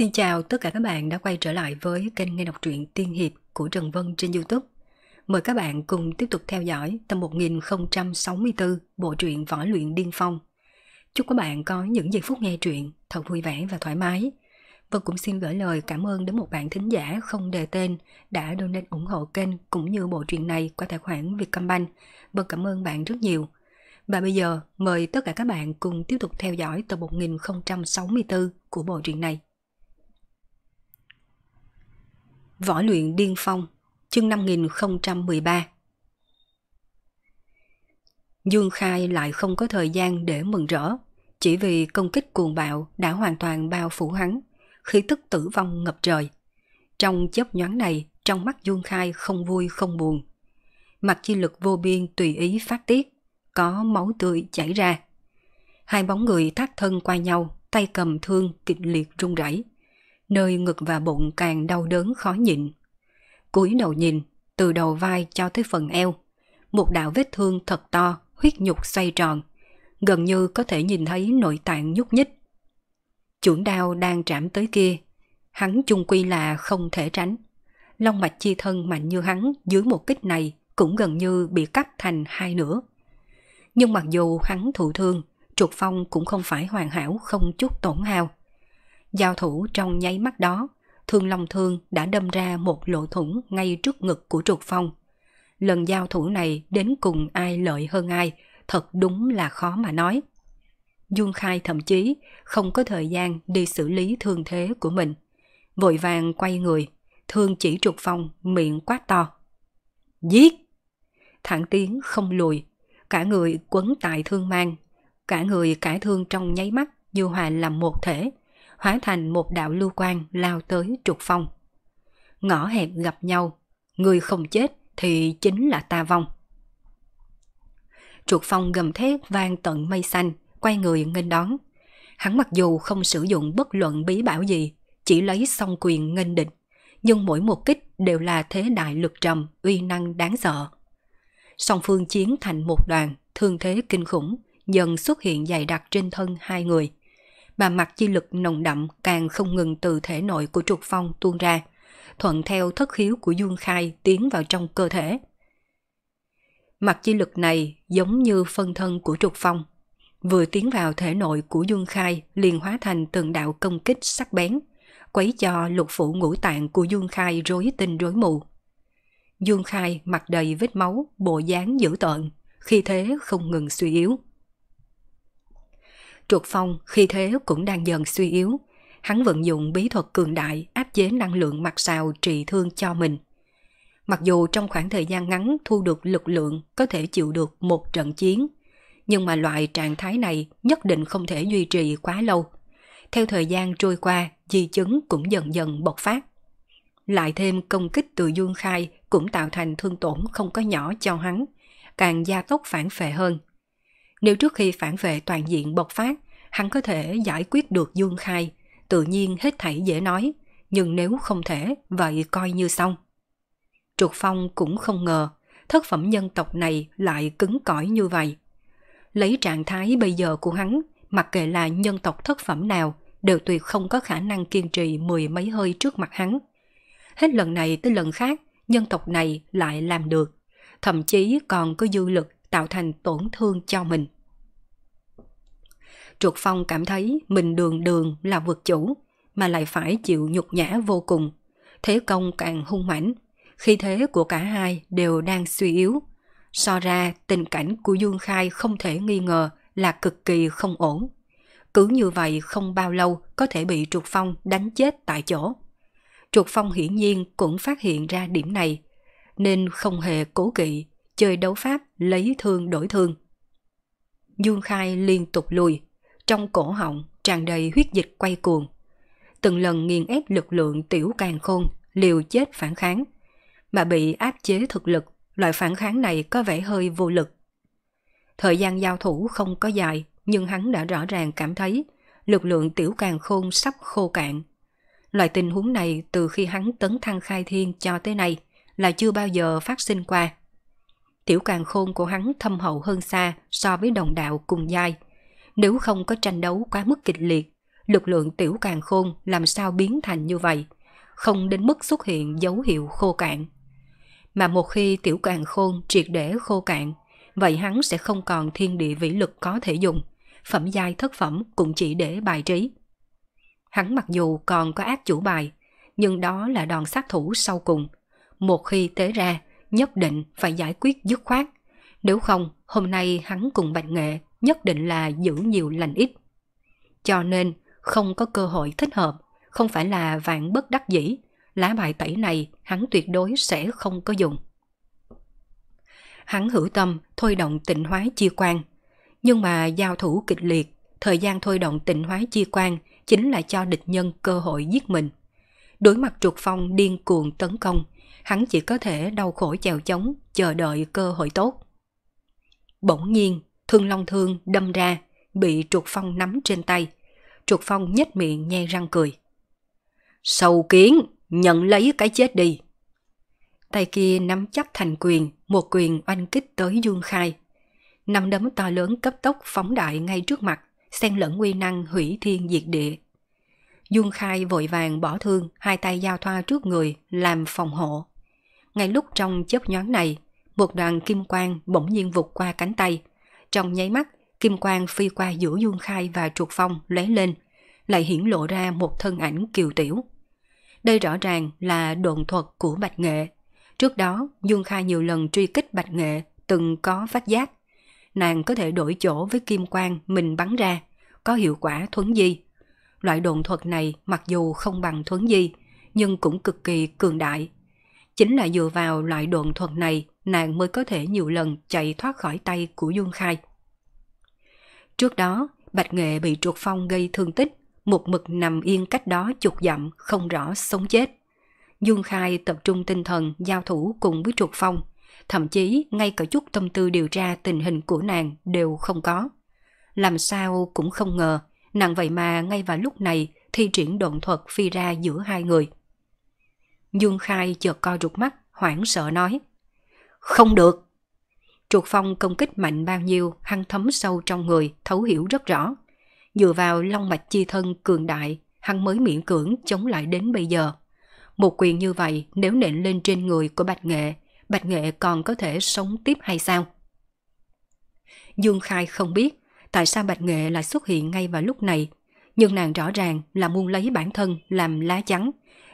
Xin chào tất cả các bạn đã quay trở lại với kênh nghe đọc truyện tiên hiệp của Trần Vân trên YouTube. Mời các bạn cùng tiếp tục theo dõi tập 1064 bộ truyện Võ luyện điên phong. Chúc các bạn có những giây phút nghe truyện thật vui vẻ và thoải mái. Vân cũng xin gửi lời cảm ơn đến một bạn thính giả không đề tên đã donate ủng hộ kênh cũng như bộ truyện này qua tài khoản Vietcombank. Vân cảm ơn bạn rất nhiều. Và bây giờ mời tất cả các bạn cùng tiếp tục theo dõi tập 1064 của bộ truyện này. Võ luyện điên phong, chương 5013. Dương Khai lại không có thời gian để mừng rỡ, chỉ vì công kích cuồng bạo đã hoàn toàn bao phủ hắn, khí tức tử vong ngập trời. Trong chớp nhoáng này, trong mắt Dương Khai không vui không buồn. Mặt chi lực vô biên tùy ý phát tiết, có máu tươi chảy ra. Hai bóng người thác thân qua nhau, tay cầm thương kịch liệt run rẩy nơi ngực và bụng càng đau đớn khó nhịn. Cúi đầu nhìn, từ đầu vai cho tới phần eo, một đạo vết thương thật to, huyết nhục xoay tròn, gần như có thể nhìn thấy nội tạng nhúc nhích. Chưởng đao đang trảm tới kia, hắn chung quy là không thể tránh. Long mạch chi thân mạnh như hắn dưới một kích này cũng gần như bị cắt thành hai nửa. Nhưng mặc dù hắn thụ thương, trục phong cũng không phải hoàn hảo không chút tổn hao. Giao thủ trong nháy mắt đó, thương long thương đã đâm ra một lỗ thủng ngay trước ngực của trục phong. Lần giao thủ này đến cùng ai lợi hơn ai, thật đúng là khó mà nói. Dương Khai thậm chí không có thời gian đi xử lý thương thế của mình. Vội vàng quay người, thương chỉ trục phong miệng quá to. Giết! Thẳng tiếng không lùi, cả người quấn tại thương mang, cả người cải thương trong nháy mắt như hòa làm một thể, hóa thành một đạo lưu quang lao tới trục phong. Ngõ hẹp gặp nhau, người không chết thì chính là ta vong. Trục phong gầm thét vang tận mây xanh, quay người nghênh đón. Hắn mặc dù không sử dụng bất luận bí bảo gì, chỉ lấy song quyền nghênh địch, nhưng mỗi một kích đều là thế đại lực trầm, uy năng đáng sợ. Song phương chiến thành một đoàn, thương thế kinh khủng, dần xuất hiện dày đặc trên thân hai người mà mặt chi lực nồng đậm càng không ngừng từ thể nội của Trục Phong tuôn ra, thuận theo thất khiếu của Dương Khai tiến vào trong cơ thể. Mặt chi lực này giống như phân thân của Trục Phong, vừa tiến vào thể nội của Dương Khai liền hóa thành từng đạo công kích sắc bén, quấy cho lục phủ ngũ tạng của Dương Khai rối tinh rối mù. Dương Khai mặt đầy vết máu, bộ dáng dữ tợn, khi thế không ngừng suy yếu. Trục phong khi thế cũng đang dần suy yếu. Hắn vận dụng bí thuật cường đại áp chế năng lượng mặt sào trị thương cho mình. Mặc dù trong khoảng thời gian ngắn thu được lực lượng có thể chịu được một trận chiến, nhưng mà loại trạng thái này nhất định không thể duy trì quá lâu. Theo thời gian trôi qua, di chứng cũng dần dần bộc phát. Lại thêm công kích từ Dương Khai cũng tạo thành thương tổn không có nhỏ cho hắn, càng gia tốc phản phệ hơn – nếu trước khi phản vệ toàn diện bộc phát, hắn có thể giải quyết được Dương Khai, tự nhiên hết thảy dễ nói, nhưng nếu không thể, vậy coi như xong. Trục Phong cũng không ngờ, thất phẩm nhân tộc này lại cứng cỏi như vậy. Lấy trạng thái bây giờ của hắn, mặc kệ là nhân tộc thất phẩm nào, đều tuyệt không có khả năng kiên trì mười mấy hơi trước mặt hắn. Hết lần này tới lần khác, nhân tộc này lại làm được, thậm chí còn có dư lực tạo thành tổn thương cho mình. Trục Phong cảm thấy mình đường đường là vực chủ, mà lại phải chịu nhục nhã vô cùng. Thế công càng hung mãnh, khi thế của cả hai đều đang suy yếu. So ra tình cảnh của Dương Khai không thể nghi ngờ là cực kỳ không ổn. Cứ như vậy không bao lâu có thể bị Trục Phong đánh chết tại chỗ. Trục Phong hiển nhiên cũng phát hiện ra điểm này, nên không hề cố kỵ, chơi đấu pháp lấy thương đổi thương. Dương Khai liên tục lùi, trong cổ họng tràn đầy huyết dịch quay cuồng. Từng lần nghiền ép lực lượng tiểu càng khôn, liều chết phản kháng. Mà bị áp chế thực lực, loại phản kháng này có vẻ hơi vô lực. Thời gian giao thủ không có dài, nhưng hắn đã rõ ràng cảm thấy lực lượng tiểu càng khôn sắp khô cạn. Loại tình huống này từ khi hắn tấn thăng khai thiên cho tới nay là chưa bao giờ phát sinh qua tiểu càng khôn của hắn thâm hậu hơn xa so với đồng đạo cùng giai. Nếu không có tranh đấu quá mức kịch liệt, lực lượng tiểu càng khôn làm sao biến thành như vậy, không đến mức xuất hiện dấu hiệu khô cạn. Mà một khi tiểu càng khôn triệt để khô cạn, vậy hắn sẽ không còn thiên địa vĩ lực có thể dùng, phẩm giai thất phẩm cũng chỉ để bài trí. Hắn mặc dù còn có ác chủ bài, nhưng đó là đòn sát thủ sau cùng. Một khi tế ra, nhất định phải giải quyết dứt khoát. Nếu không, hôm nay hắn cùng Bạch Nghệ nhất định là giữ nhiều lành ít. Cho nên, không có cơ hội thích hợp, không phải là vạn bất đắc dĩ, lá bài tẩy này hắn tuyệt đối sẽ không có dùng. Hắn hữu tâm thôi động tịnh hóa chi quan, nhưng mà giao thủ kịch liệt, thời gian thôi động tịnh hóa chi quan chính là cho địch nhân cơ hội giết mình. Đối mặt trục phong điên cuồng tấn công, hắn chỉ có thể đau khổ chèo chống, chờ đợi cơ hội tốt. Bỗng nhiên, thương long thương đâm ra, bị trục phong nắm trên tay. Trục phong nhếch miệng nhe răng cười. Sầu kiến, nhận lấy cái chết đi. Tay kia nắm chắc thành quyền, một quyền oanh kích tới Dương Khai. Năm đấm to lớn cấp tốc phóng đại ngay trước mặt, xen lẫn nguy năng hủy thiên diệt địa. Dương Khai vội vàng bỏ thương, hai tay giao thoa trước người, làm phòng hộ. Ngay lúc trong chớp nhoáng này, một đoàn kim quang bỗng nhiên vụt qua cánh tay. Trong nháy mắt, kim quang phi qua giữa Dương Khai và Trục Phong lóe lên, lại hiển lộ ra một thân ảnh kiều tiểu. Đây rõ ràng là đồn thuật của Bạch Nghệ. Trước đó, Dương Khai nhiều lần truy kích Bạch Nghệ từng có phát giác. Nàng có thể đổi chỗ với kim quang mình bắn ra, có hiệu quả thuấn di. Loại đồn thuật này mặc dù không bằng thuấn di, nhưng cũng cực kỳ cường đại chính là dựa vào loại độn thuật này nàng mới có thể nhiều lần chạy thoát khỏi tay của dương Khai. Trước đó, Bạch Nghệ bị Truột Phong gây thương tích, một mực nằm yên cách đó chục dặm, không rõ sống chết. dương Khai tập trung tinh thần giao thủ cùng với Truột Phong, thậm chí ngay cả chút tâm tư điều tra tình hình của nàng đều không có. Làm sao cũng không ngờ, nàng vậy mà ngay vào lúc này thi triển độn thuật phi ra giữa hai người – Dương Khai chợt co rụt mắt, hoảng sợ nói. Không được! Trục phong công kích mạnh bao nhiêu, hăng thấm sâu trong người, thấu hiểu rất rõ. Dựa vào long mạch chi thân cường đại, hăng mới miễn cưỡng chống lại đến bây giờ. Một quyền như vậy nếu nện lên trên người của Bạch Nghệ, Bạch Nghệ còn có thể sống tiếp hay sao? Dương Khai không biết tại sao Bạch Nghệ lại xuất hiện ngay vào lúc này, nhưng nàng rõ ràng là muốn lấy bản thân làm lá chắn,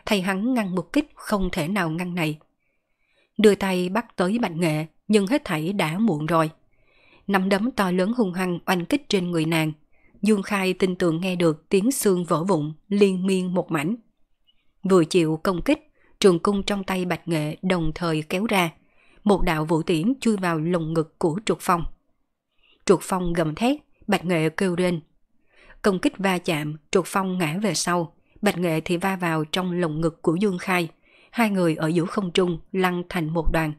thay hắn ngăn một kích không thể nào ngăn này. Đưa tay bắt tới bạch nghệ, nhưng hết thảy đã muộn rồi. Nắm đấm to lớn hung hăng oanh kích trên người nàng. Dương Khai tin tưởng nghe được tiếng xương vỡ vụn, liên miên một mảnh. Vừa chịu công kích, trường cung trong tay bạch nghệ đồng thời kéo ra. Một đạo vũ tiễn chui vào lồng ngực của trục phong. Trục phong gầm thét, bạch nghệ kêu lên. Công kích va chạm, trục phong ngã về sau, Bạch Nghệ thì va vào trong lồng ngực của Dương Khai, hai người ở giữa không trung lăn thành một đoàn.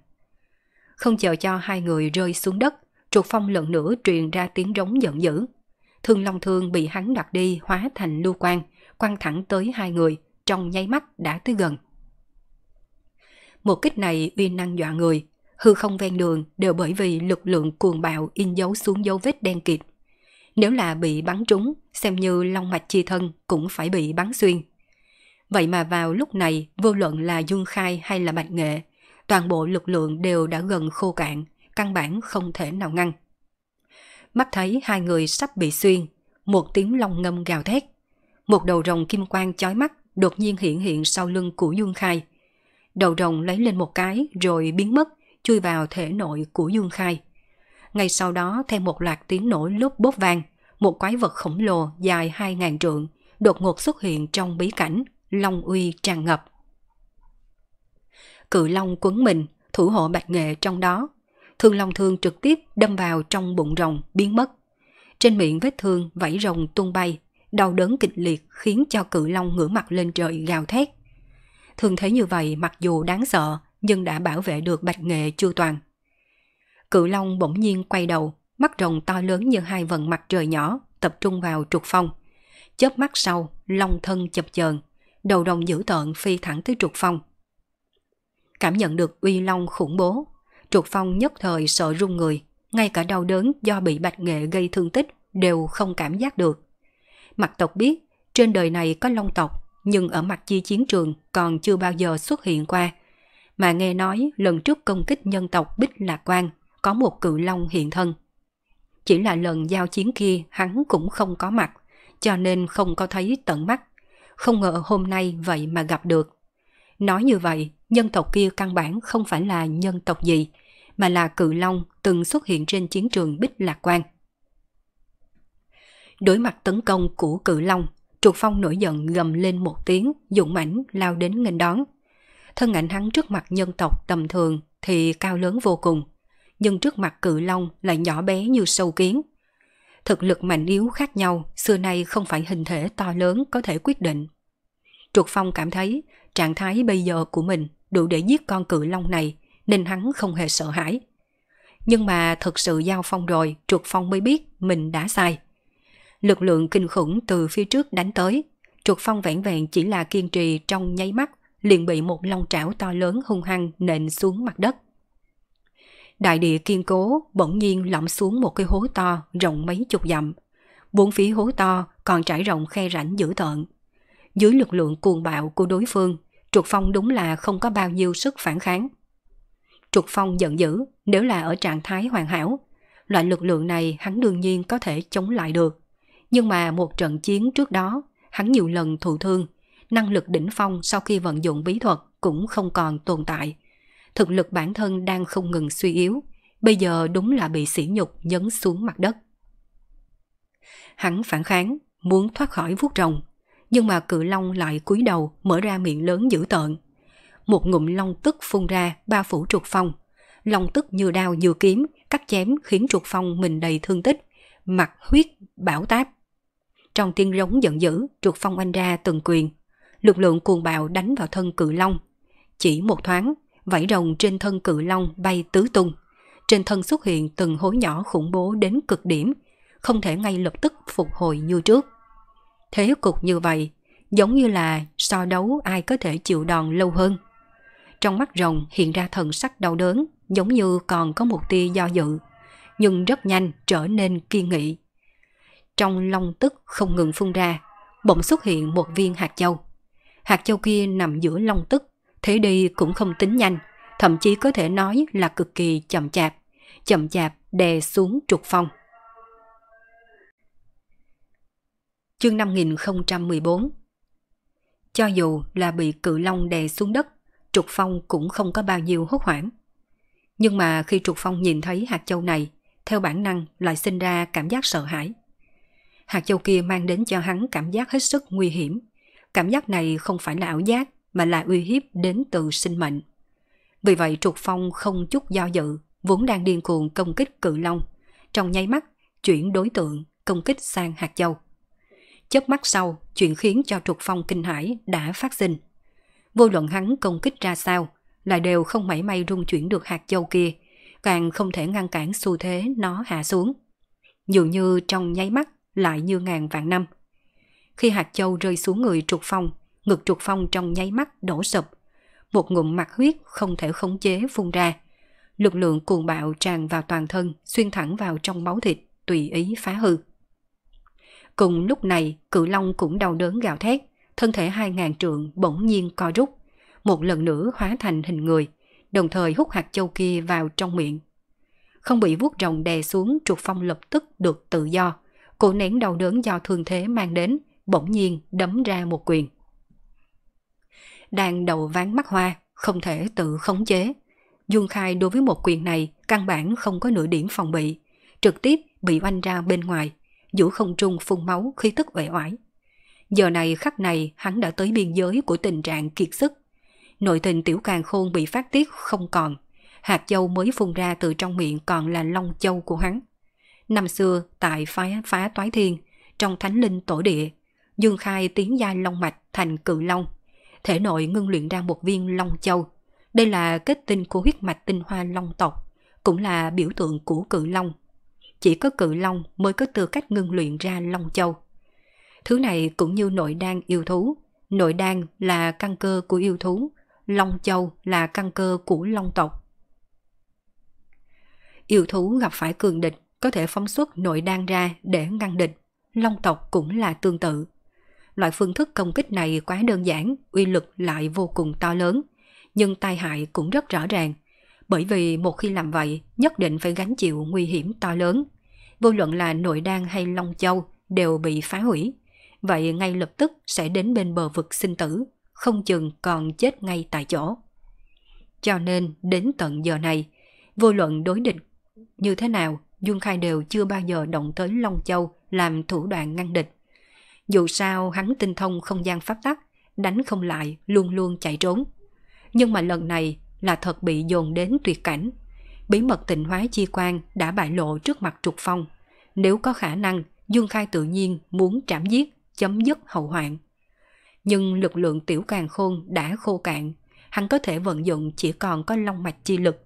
Không chờ cho hai người rơi xuống đất, trục phong lần nữa truyền ra tiếng rống giận dữ. Thương Long Thương bị hắn đặt đi hóa thành lưu quan, quăng thẳng tới hai người, trong nháy mắt đã tới gần. Một kích này uy năng dọa người, hư không ven đường đều bởi vì lực lượng cuồng bạo in dấu xuống dấu vết đen kịt nếu là bị bắn trúng, xem như long mạch chi thân cũng phải bị bắn xuyên. Vậy mà vào lúc này, vô luận là Dương Khai hay là Bạch Nghệ, toàn bộ lực lượng đều đã gần khô cạn, căn bản không thể nào ngăn. Mắt thấy hai người sắp bị xuyên, một tiếng long ngâm gào thét. Một đầu rồng kim quang chói mắt đột nhiên hiện hiện sau lưng của Dương Khai. Đầu rồng lấy lên một cái rồi biến mất, chui vào thể nội của Dương Khai. Ngay sau đó thêm một loạt tiếng nổ lúc bốt vàng. Một quái vật khổng lồ dài 2.000 trượng đột ngột xuất hiện trong bí cảnh, long uy tràn ngập. Cự long quấn mình, thủ hộ bạch nghệ trong đó. Thương long thương trực tiếp đâm vào trong bụng rồng, biến mất. Trên miệng vết thương vảy rồng tung bay, đau đớn kịch liệt khiến cho cự long ngửa mặt lên trời gào thét. Thường thế như vậy mặc dù đáng sợ, nhưng đã bảo vệ được bạch nghệ chưa toàn. Cự Long bỗng nhiên quay đầu, mắt rồng to lớn như hai vần mặt trời nhỏ, tập trung vào trục phong. Chớp mắt sau, long thân chập chờn, đầu rồng dữ tợn phi thẳng tới trục phong. Cảm nhận được uy long khủng bố, trục phong nhất thời sợ run người, ngay cả đau đớn do bị bạch nghệ gây thương tích đều không cảm giác được. Mặt tộc biết, trên đời này có long tộc, nhưng ở mặt chi chiến trường còn chưa bao giờ xuất hiện qua. Mà nghe nói lần trước công kích nhân tộc Bích Lạc quan có một cự long hiện thân. Chỉ là lần giao chiến kia hắn cũng không có mặt, cho nên không có thấy tận mắt. Không ngờ hôm nay vậy mà gặp được. Nói như vậy, nhân tộc kia căn bản không phải là nhân tộc gì, mà là cự long từng xuất hiện trên chiến trường Bích Lạc Quan. Đối mặt tấn công của cự long, Trục Phong nổi giận gầm lên một tiếng, dũng mãnh lao đến nghênh đón. Thân ảnh hắn trước mặt nhân tộc tầm thường thì cao lớn vô cùng, nhưng trước mặt cự long lại nhỏ bé như sâu kiến. Thực lực mạnh yếu khác nhau, xưa nay không phải hình thể to lớn có thể quyết định. Trục Phong cảm thấy trạng thái bây giờ của mình đủ để giết con cự long này, nên hắn không hề sợ hãi. Nhưng mà thật sự giao phong rồi, Trục Phong mới biết mình đã sai. Lực lượng kinh khủng từ phía trước đánh tới, Trục Phong vẹn vẹn chỉ là kiên trì trong nháy mắt, liền bị một long trảo to lớn hung hăng nện xuống mặt đất đại địa kiên cố bỗng nhiên lõm xuống một cái hố to rộng mấy chục dặm. Bốn phía hố to còn trải rộng khe rãnh dữ tợn. Dưới lực lượng cuồng bạo của đối phương, Trục Phong đúng là không có bao nhiêu sức phản kháng. Trục Phong giận dữ nếu là ở trạng thái hoàn hảo. Loại lực lượng này hắn đương nhiên có thể chống lại được. Nhưng mà một trận chiến trước đó, hắn nhiều lần thụ thương, năng lực đỉnh phong sau khi vận dụng bí thuật cũng không còn tồn tại, thực lực bản thân đang không ngừng suy yếu, bây giờ đúng là bị sỉ nhục nhấn xuống mặt đất. Hắn phản kháng, muốn thoát khỏi vuốt rồng, nhưng mà cự long lại cúi đầu mở ra miệng lớn dữ tợn. Một ngụm long tức phun ra ba phủ trục phong, long tức như đao như kiếm, cắt chém khiến trục phong mình đầy thương tích, mặt huyết bão táp. Trong tiếng rống giận dữ, trục phong anh ra từng quyền. Lực lượng cuồng bạo đánh vào thân cự long. Chỉ một thoáng, vảy rồng trên thân cự long bay tứ tung. Trên thân xuất hiện từng hố nhỏ khủng bố đến cực điểm, không thể ngay lập tức phục hồi như trước. Thế cục như vậy, giống như là so đấu ai có thể chịu đòn lâu hơn. Trong mắt rồng hiện ra thần sắc đau đớn, giống như còn có một tia do dự, nhưng rất nhanh trở nên kiên nghị. Trong long tức không ngừng phun ra, bỗng xuất hiện một viên hạt châu. Hạt châu kia nằm giữa long tức Thế đi cũng không tính nhanh, thậm chí có thể nói là cực kỳ chậm chạp, chậm chạp đè xuống trục phong. Chương 5014 Cho dù là bị cự long đè xuống đất, trục phong cũng không có bao nhiêu hốt hoảng. Nhưng mà khi trục phong nhìn thấy hạt châu này, theo bản năng lại sinh ra cảm giác sợ hãi. Hạt châu kia mang đến cho hắn cảm giác hết sức nguy hiểm. Cảm giác này không phải là ảo giác, mà là uy hiếp đến từ sinh mệnh. Vì vậy Trục Phong không chút do dự, vốn đang điên cuồng công kích cự long, trong nháy mắt chuyển đối tượng công kích sang hạt châu. Chớp mắt sau, chuyện khiến cho Trục Phong kinh hãi đã phát sinh. Vô luận hắn công kích ra sao, lại đều không mảy may rung chuyển được hạt châu kia, càng không thể ngăn cản xu thế nó hạ xuống. Dường như trong nháy mắt lại như ngàn vạn năm. Khi hạt châu rơi xuống người Trục Phong, ngực trục phong trong nháy mắt đổ sụp. Một ngụm mặt huyết không thể khống chế phun ra. Lực lượng cuồng bạo tràn vào toàn thân, xuyên thẳng vào trong máu thịt, tùy ý phá hư. Cùng lúc này, cự long cũng đau đớn gào thét, thân thể hai ngàn trượng bỗng nhiên co rút, một lần nữa hóa thành hình người, đồng thời hút hạt châu kia vào trong miệng. Không bị vuốt rồng đè xuống, Trục Phong lập tức được tự do, cổ nén đau đớn do thương thế mang đến, bỗng nhiên đấm ra một quyền đang đầu ván mắt hoa, không thể tự khống chế. Dương Khai đối với một quyền này căn bản không có nửa điểm phòng bị, trực tiếp bị oanh ra bên ngoài, vũ không trung phun máu khi tức uể oải. Giờ này khắc này hắn đã tới biên giới của tình trạng kiệt sức. Nội tình tiểu càng khôn bị phát tiết không còn, hạt châu mới phun ra từ trong miệng còn là long châu của hắn. Năm xưa, tại phá, phá toái thiên, trong thánh linh tổ địa, Dương Khai tiến gia long mạch thành cự long, thể nội ngưng luyện ra một viên long châu. Đây là kết tinh của huyết mạch tinh hoa long tộc, cũng là biểu tượng của cự long. Chỉ có cự long mới có tư cách ngưng luyện ra long châu. Thứ này cũng như nội đan yêu thú. Nội đan là căn cơ của yêu thú, long châu là căn cơ của long tộc. Yêu thú gặp phải cường địch có thể phóng xuất nội đan ra để ngăn địch, long tộc cũng là tương tự. Loại phương thức công kích này quá đơn giản, uy lực lại vô cùng to lớn, nhưng tai hại cũng rất rõ ràng. Bởi vì một khi làm vậy, nhất định phải gánh chịu nguy hiểm to lớn. Vô luận là nội đan hay long châu đều bị phá hủy. Vậy ngay lập tức sẽ đến bên bờ vực sinh tử, không chừng còn chết ngay tại chỗ. Cho nên đến tận giờ này, vô luận đối địch như thế nào, Dương Khai đều chưa bao giờ động tới Long Châu làm thủ đoạn ngăn địch. Dù sao hắn tinh thông không gian pháp tắc, đánh không lại, luôn luôn chạy trốn. Nhưng mà lần này là thật bị dồn đến tuyệt cảnh. Bí mật tịnh hóa chi quan đã bại lộ trước mặt Trục Phong. Nếu có khả năng, Dương Khai tự nhiên muốn trảm giết, chấm dứt hậu hoạn. Nhưng lực lượng tiểu càng khôn đã khô cạn, hắn có thể vận dụng chỉ còn có long mạch chi lực.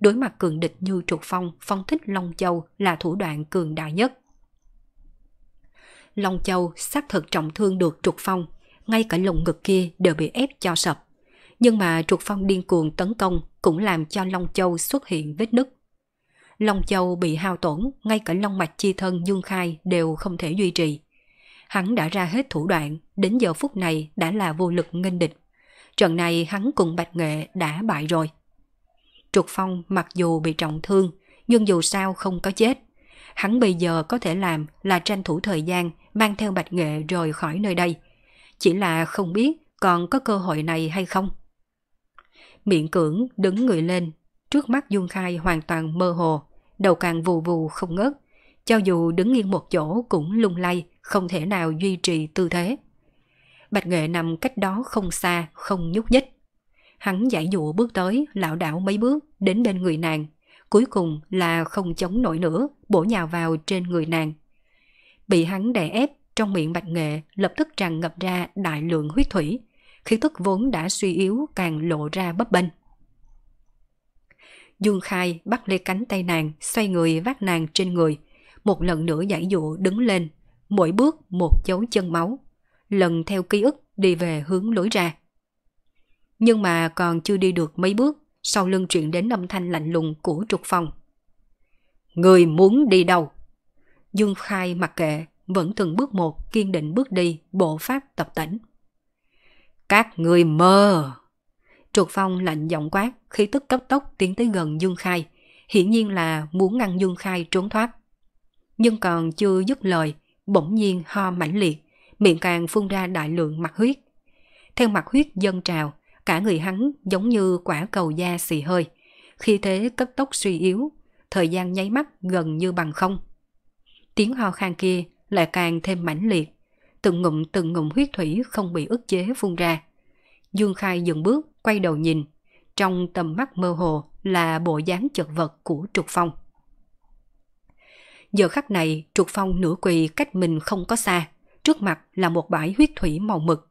Đối mặt cường địch như Trục Phong, phong thích Long Châu là thủ đoạn cường đại nhất. Long Châu xác thực trọng thương được Trục Phong, ngay cả lồng ngực kia đều bị ép cho sập. Nhưng mà Trục Phong điên cuồng tấn công cũng làm cho Long Châu xuất hiện vết nứt. Long Châu bị hao tổn, ngay cả long mạch chi thân Dương Khai đều không thể duy trì. Hắn đã ra hết thủ đoạn, đến giờ phút này đã là vô lực nghênh địch. Trận này hắn cùng Bạch Nghệ đã bại rồi. Trục Phong mặc dù bị trọng thương, nhưng dù sao không có chết. Hắn bây giờ có thể làm là tranh thủ thời gian mang theo bạch nghệ rời khỏi nơi đây. Chỉ là không biết còn có cơ hội này hay không. Miệng cưỡng đứng người lên, trước mắt Dung Khai hoàn toàn mơ hồ, đầu càng vù vù không ngớt, cho dù đứng yên một chỗ cũng lung lay, không thể nào duy trì tư thế. Bạch Nghệ nằm cách đó không xa, không nhúc nhích. Hắn giải dụ bước tới, lão đảo mấy bước, đến bên người nàng. Cuối cùng là không chống nổi nữa, bổ nhào vào trên người nàng bị hắn đè ép trong miệng bạch nghệ lập tức tràn ngập ra đại lượng huyết thủy, khí tức vốn đã suy yếu càng lộ ra bấp bênh. Dương Khai bắt lấy cánh tay nàng, xoay người vác nàng trên người, một lần nữa giải dụ đứng lên, mỗi bước một dấu chân máu, lần theo ký ức đi về hướng lối ra. Nhưng mà còn chưa đi được mấy bước, sau lưng chuyện đến âm thanh lạnh lùng của trục phòng. Người muốn đi đâu? Dương Khai mặc kệ, vẫn từng bước một kiên định bước đi bộ pháp tập tỉnh. Các người mơ! Trục Phong lạnh giọng quát, khi tức cấp tốc tiến tới gần Dương Khai, hiển nhiên là muốn ngăn Dương Khai trốn thoát. Nhưng còn chưa dứt lời, bỗng nhiên ho mãnh liệt, miệng càng phun ra đại lượng mặt huyết. Theo mặt huyết dâng trào, cả người hắn giống như quả cầu da xì hơi, khi thế cấp tốc suy yếu, thời gian nháy mắt gần như bằng không – tiếng ho khan kia lại càng thêm mãnh liệt. Từng ngụm từng ngụm huyết thủy không bị ức chế phun ra. Dương Khai dừng bước, quay đầu nhìn. Trong tầm mắt mơ hồ là bộ dáng chật vật của Trục Phong. Giờ khắc này, Trục Phong nửa quỳ cách mình không có xa. Trước mặt là một bãi huyết thủy màu mực.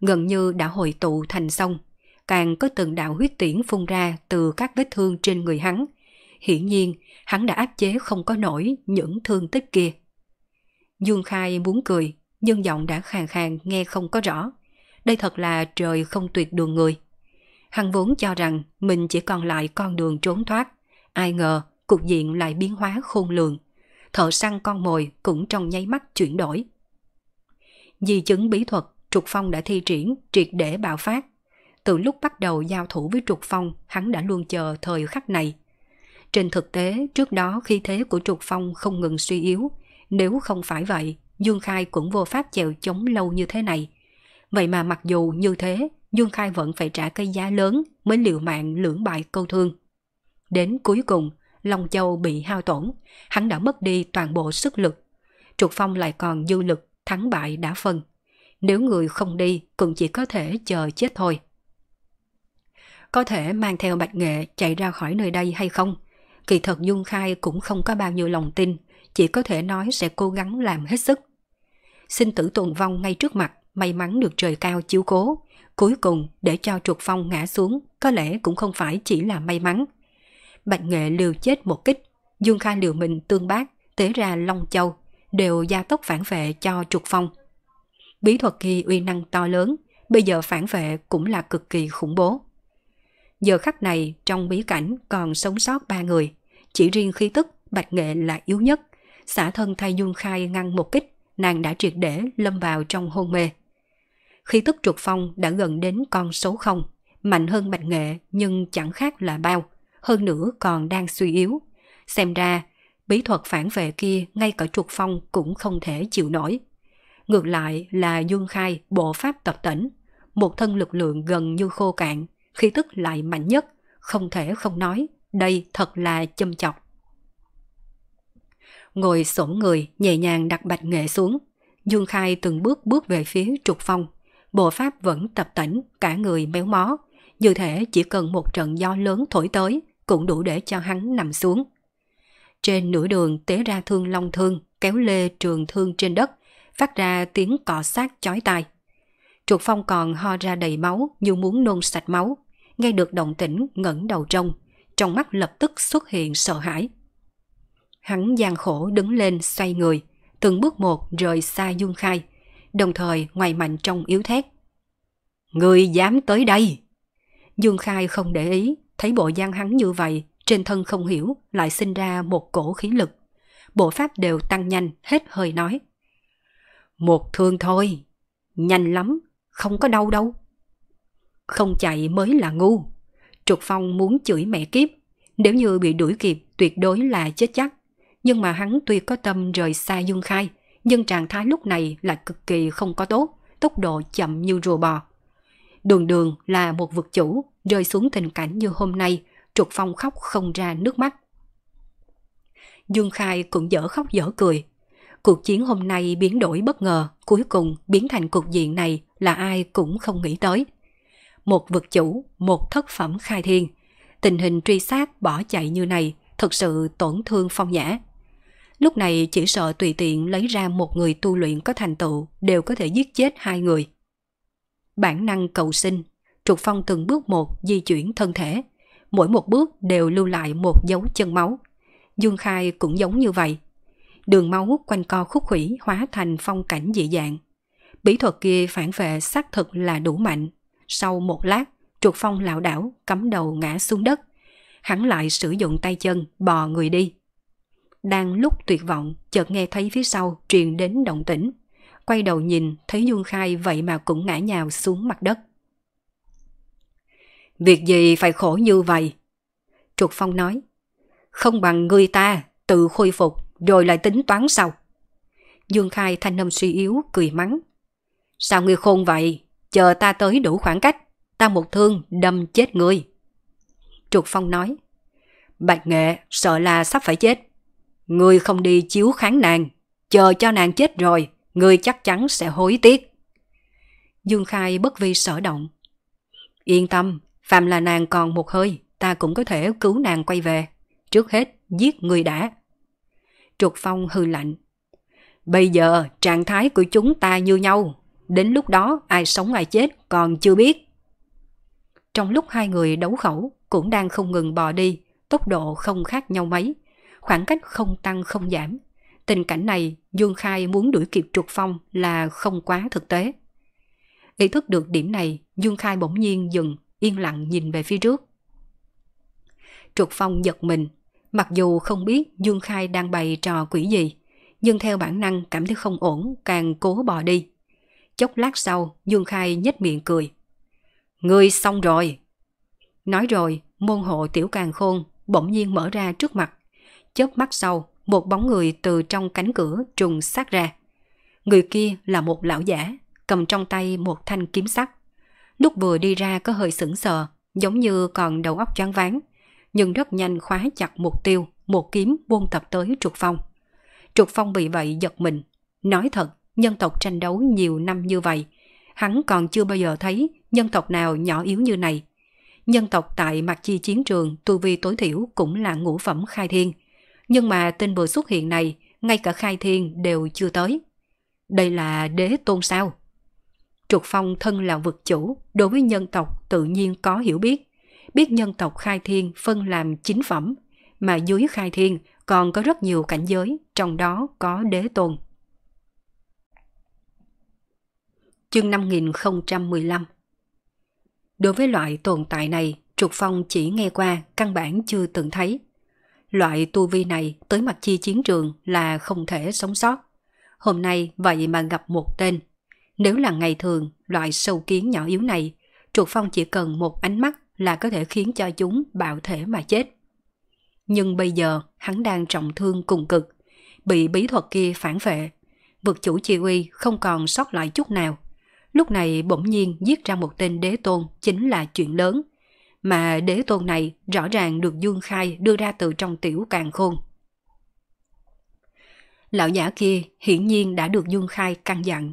Gần như đã hội tụ thành sông. Càng có từng đạo huyết tiễn phun ra từ các vết thương trên người hắn – hiển nhiên hắn đã áp chế không có nổi những thương tích kia. Dương Khai muốn cười, nhưng giọng đã khàn khàn nghe không có rõ. Đây thật là trời không tuyệt đường người. Hắn vốn cho rằng mình chỉ còn lại con đường trốn thoát. Ai ngờ cục diện lại biến hóa khôn lường. Thợ săn con mồi cũng trong nháy mắt chuyển đổi. Di chứng bí thuật Trục Phong đã thi triển triệt để bạo phát. Từ lúc bắt đầu giao thủ với Trục Phong, hắn đã luôn chờ thời khắc này. Trên thực tế, trước đó khi thế của Trục Phong không ngừng suy yếu. Nếu không phải vậy, Dương Khai cũng vô pháp chèo chống lâu như thế này. Vậy mà mặc dù như thế, Dương Khai vẫn phải trả cây giá lớn mới liều mạng lưỡng bại câu thương. Đến cuối cùng, Long Châu bị hao tổn, hắn đã mất đi toàn bộ sức lực. Trục Phong lại còn dư lực, thắng bại đã phân. Nếu người không đi cũng chỉ có thể chờ chết thôi. Có thể mang theo bạch nghệ chạy ra khỏi nơi đây hay không? kỳ thật Dung Khai cũng không có bao nhiêu lòng tin, chỉ có thể nói sẽ cố gắng làm hết sức. Sinh tử tuần vong ngay trước mặt, may mắn được trời cao chiếu cố, cuối cùng để cho trục phong ngã xuống có lẽ cũng không phải chỉ là may mắn. Bạch Nghệ liều chết một kích, Dương Khai liều mình tương bác, tế ra Long Châu, đều gia tốc phản vệ cho trục phong. Bí thuật kỳ uy năng to lớn, bây giờ phản vệ cũng là cực kỳ khủng bố. Giờ khắc này trong bí cảnh còn sống sót ba người. Chỉ riêng khí tức, bạch nghệ là yếu nhất. xã thân thay Dung Khai ngăn một kích, nàng đã triệt để lâm vào trong hôn mê. Khí tức trục phong đã gần đến con số 0, mạnh hơn bạch nghệ nhưng chẳng khác là bao, hơn nữa còn đang suy yếu. Xem ra, bí thuật phản vệ kia ngay cả trục phong cũng không thể chịu nổi. Ngược lại là dương Khai bộ pháp tập tỉnh, một thân lực lượng gần như khô cạn khí tức lại mạnh nhất, không thể không nói, đây thật là châm chọc. Ngồi sổn người, nhẹ nhàng đặt bạch nghệ xuống, Dương Khai từng bước bước về phía trục phong. Bộ pháp vẫn tập tỉnh, cả người méo mó, như thể chỉ cần một trận gió lớn thổi tới cũng đủ để cho hắn nằm xuống. Trên nửa đường tế ra thương long thương, kéo lê trường thương trên đất, phát ra tiếng cọ sát chói tai. Trục phong còn ho ra đầy máu như muốn nôn sạch máu, nghe được động tĩnh ngẩng đầu trông, trong mắt lập tức xuất hiện sợ hãi. Hắn gian khổ đứng lên xoay người, từng bước một rời xa Dung Khai, đồng thời ngoài mạnh trong yếu thét. Người dám tới đây! Dương Khai không để ý, thấy bộ gian hắn như vậy, trên thân không hiểu, lại sinh ra một cổ khí lực. Bộ pháp đều tăng nhanh, hết hơi nói. Một thương thôi, nhanh lắm, không có đau đâu. Không chạy mới là ngu. Trục Phong muốn chửi mẹ kiếp. Nếu như bị đuổi kịp tuyệt đối là chết chắc. Nhưng mà hắn tuy có tâm rời xa Dương Khai, nhưng trạng thái lúc này là cực kỳ không có tốt, tốc độ chậm như rùa bò. Đường đường là một vực chủ, rơi xuống tình cảnh như hôm nay, Trục Phong khóc không ra nước mắt. Dương Khai cũng dở khóc dở cười. Cuộc chiến hôm nay biến đổi bất ngờ, cuối cùng biến thành cuộc diện này là ai cũng không nghĩ tới một vực chủ, một thất phẩm khai thiên. Tình hình truy sát bỏ chạy như này thật sự tổn thương phong nhã. Lúc này chỉ sợ tùy tiện lấy ra một người tu luyện có thành tựu đều có thể giết chết hai người. Bản năng cầu sinh, Trục Phong từng bước một di chuyển thân thể, mỗi một bước đều lưu lại một dấu chân máu. Dương Khai cũng giống như vậy. Đường máu quanh co khúc khủy hóa thành phong cảnh dị dạng. Bí thuật kia phản vệ xác thực là đủ mạnh, sau một lát, chuột phong lão đảo, cắm đầu ngã xuống đất. Hắn lại sử dụng tay chân, bò người đi. Đang lúc tuyệt vọng, chợt nghe thấy phía sau truyền đến động tĩnh. Quay đầu nhìn, thấy Dương Khai vậy mà cũng ngã nhào xuống mặt đất. Việc gì phải khổ như vậy? Chuột phong nói. Không bằng người ta, tự khôi phục, rồi lại tính toán sau. Dương Khai thanh âm suy yếu, cười mắng. Sao ngươi khôn vậy? chờ ta tới đủ khoảng cách, ta một thương đâm chết người. Trục Phong nói, Bạch Nghệ sợ là sắp phải chết. Ngươi không đi chiếu kháng nàng, chờ cho nàng chết rồi, người chắc chắn sẽ hối tiếc. Dương Khai bất vi sở động. Yên tâm, phạm là nàng còn một hơi, ta cũng có thể cứu nàng quay về. Trước hết, giết người đã. Trục Phong hư lạnh. Bây giờ, trạng thái của chúng ta như nhau, Đến lúc đó ai sống ai chết còn chưa biết. Trong lúc hai người đấu khẩu cũng đang không ngừng bò đi, tốc độ không khác nhau mấy. Khoảng cách không tăng không giảm. Tình cảnh này Dương Khai muốn đuổi kịp Trục Phong là không quá thực tế. Ý thức được điểm này, Dương Khai bỗng nhiên dừng, yên lặng nhìn về phía trước. Trục Phong giật mình, mặc dù không biết Dương Khai đang bày trò quỷ gì, nhưng theo bản năng cảm thấy không ổn, càng cố bò đi. Chốc lát sau, Dương Khai nhếch miệng cười. người xong rồi. Nói rồi, môn hộ tiểu càng khôn bỗng nhiên mở ra trước mặt. Chớp mắt sau, một bóng người từ trong cánh cửa trùng sát ra. Người kia là một lão giả, cầm trong tay một thanh kiếm sắt. Lúc vừa đi ra có hơi sững sờ, giống như còn đầu óc choáng váng, nhưng rất nhanh khóa chặt mục tiêu, một kiếm buông tập tới Trục Phong. Trục Phong bị vậy giật mình, nói thật nhân tộc tranh đấu nhiều năm như vậy. Hắn còn chưa bao giờ thấy nhân tộc nào nhỏ yếu như này. Nhân tộc tại mặt chi chiến trường tu vi tối thiểu cũng là ngũ phẩm khai thiên. Nhưng mà tên vừa xuất hiện này, ngay cả khai thiên đều chưa tới. Đây là đế tôn sao? Trục Phong thân là vực chủ, đối với nhân tộc tự nhiên có hiểu biết. Biết nhân tộc khai thiên phân làm chính phẩm, mà dưới khai thiên còn có rất nhiều cảnh giới, trong đó có đế tôn. chương 5015. Đối với loại tồn tại này, Trục Phong chỉ nghe qua, căn bản chưa từng thấy. Loại tu vi này tới mặt chi chiến trường là không thể sống sót. Hôm nay vậy mà gặp một tên. Nếu là ngày thường, loại sâu kiến nhỏ yếu này, Trục Phong chỉ cần một ánh mắt là có thể khiến cho chúng bạo thể mà chết. Nhưng bây giờ hắn đang trọng thương cùng cực, bị bí thuật kia phản vệ. Vực chủ chi uy không còn sót lại chút nào. Lúc này bỗng nhiên giết ra một tên đế tôn chính là chuyện lớn. Mà đế tôn này rõ ràng được Dương Khai đưa ra từ trong tiểu càng khôn. Lão giả kia hiển nhiên đã được Dương Khai căn dặn.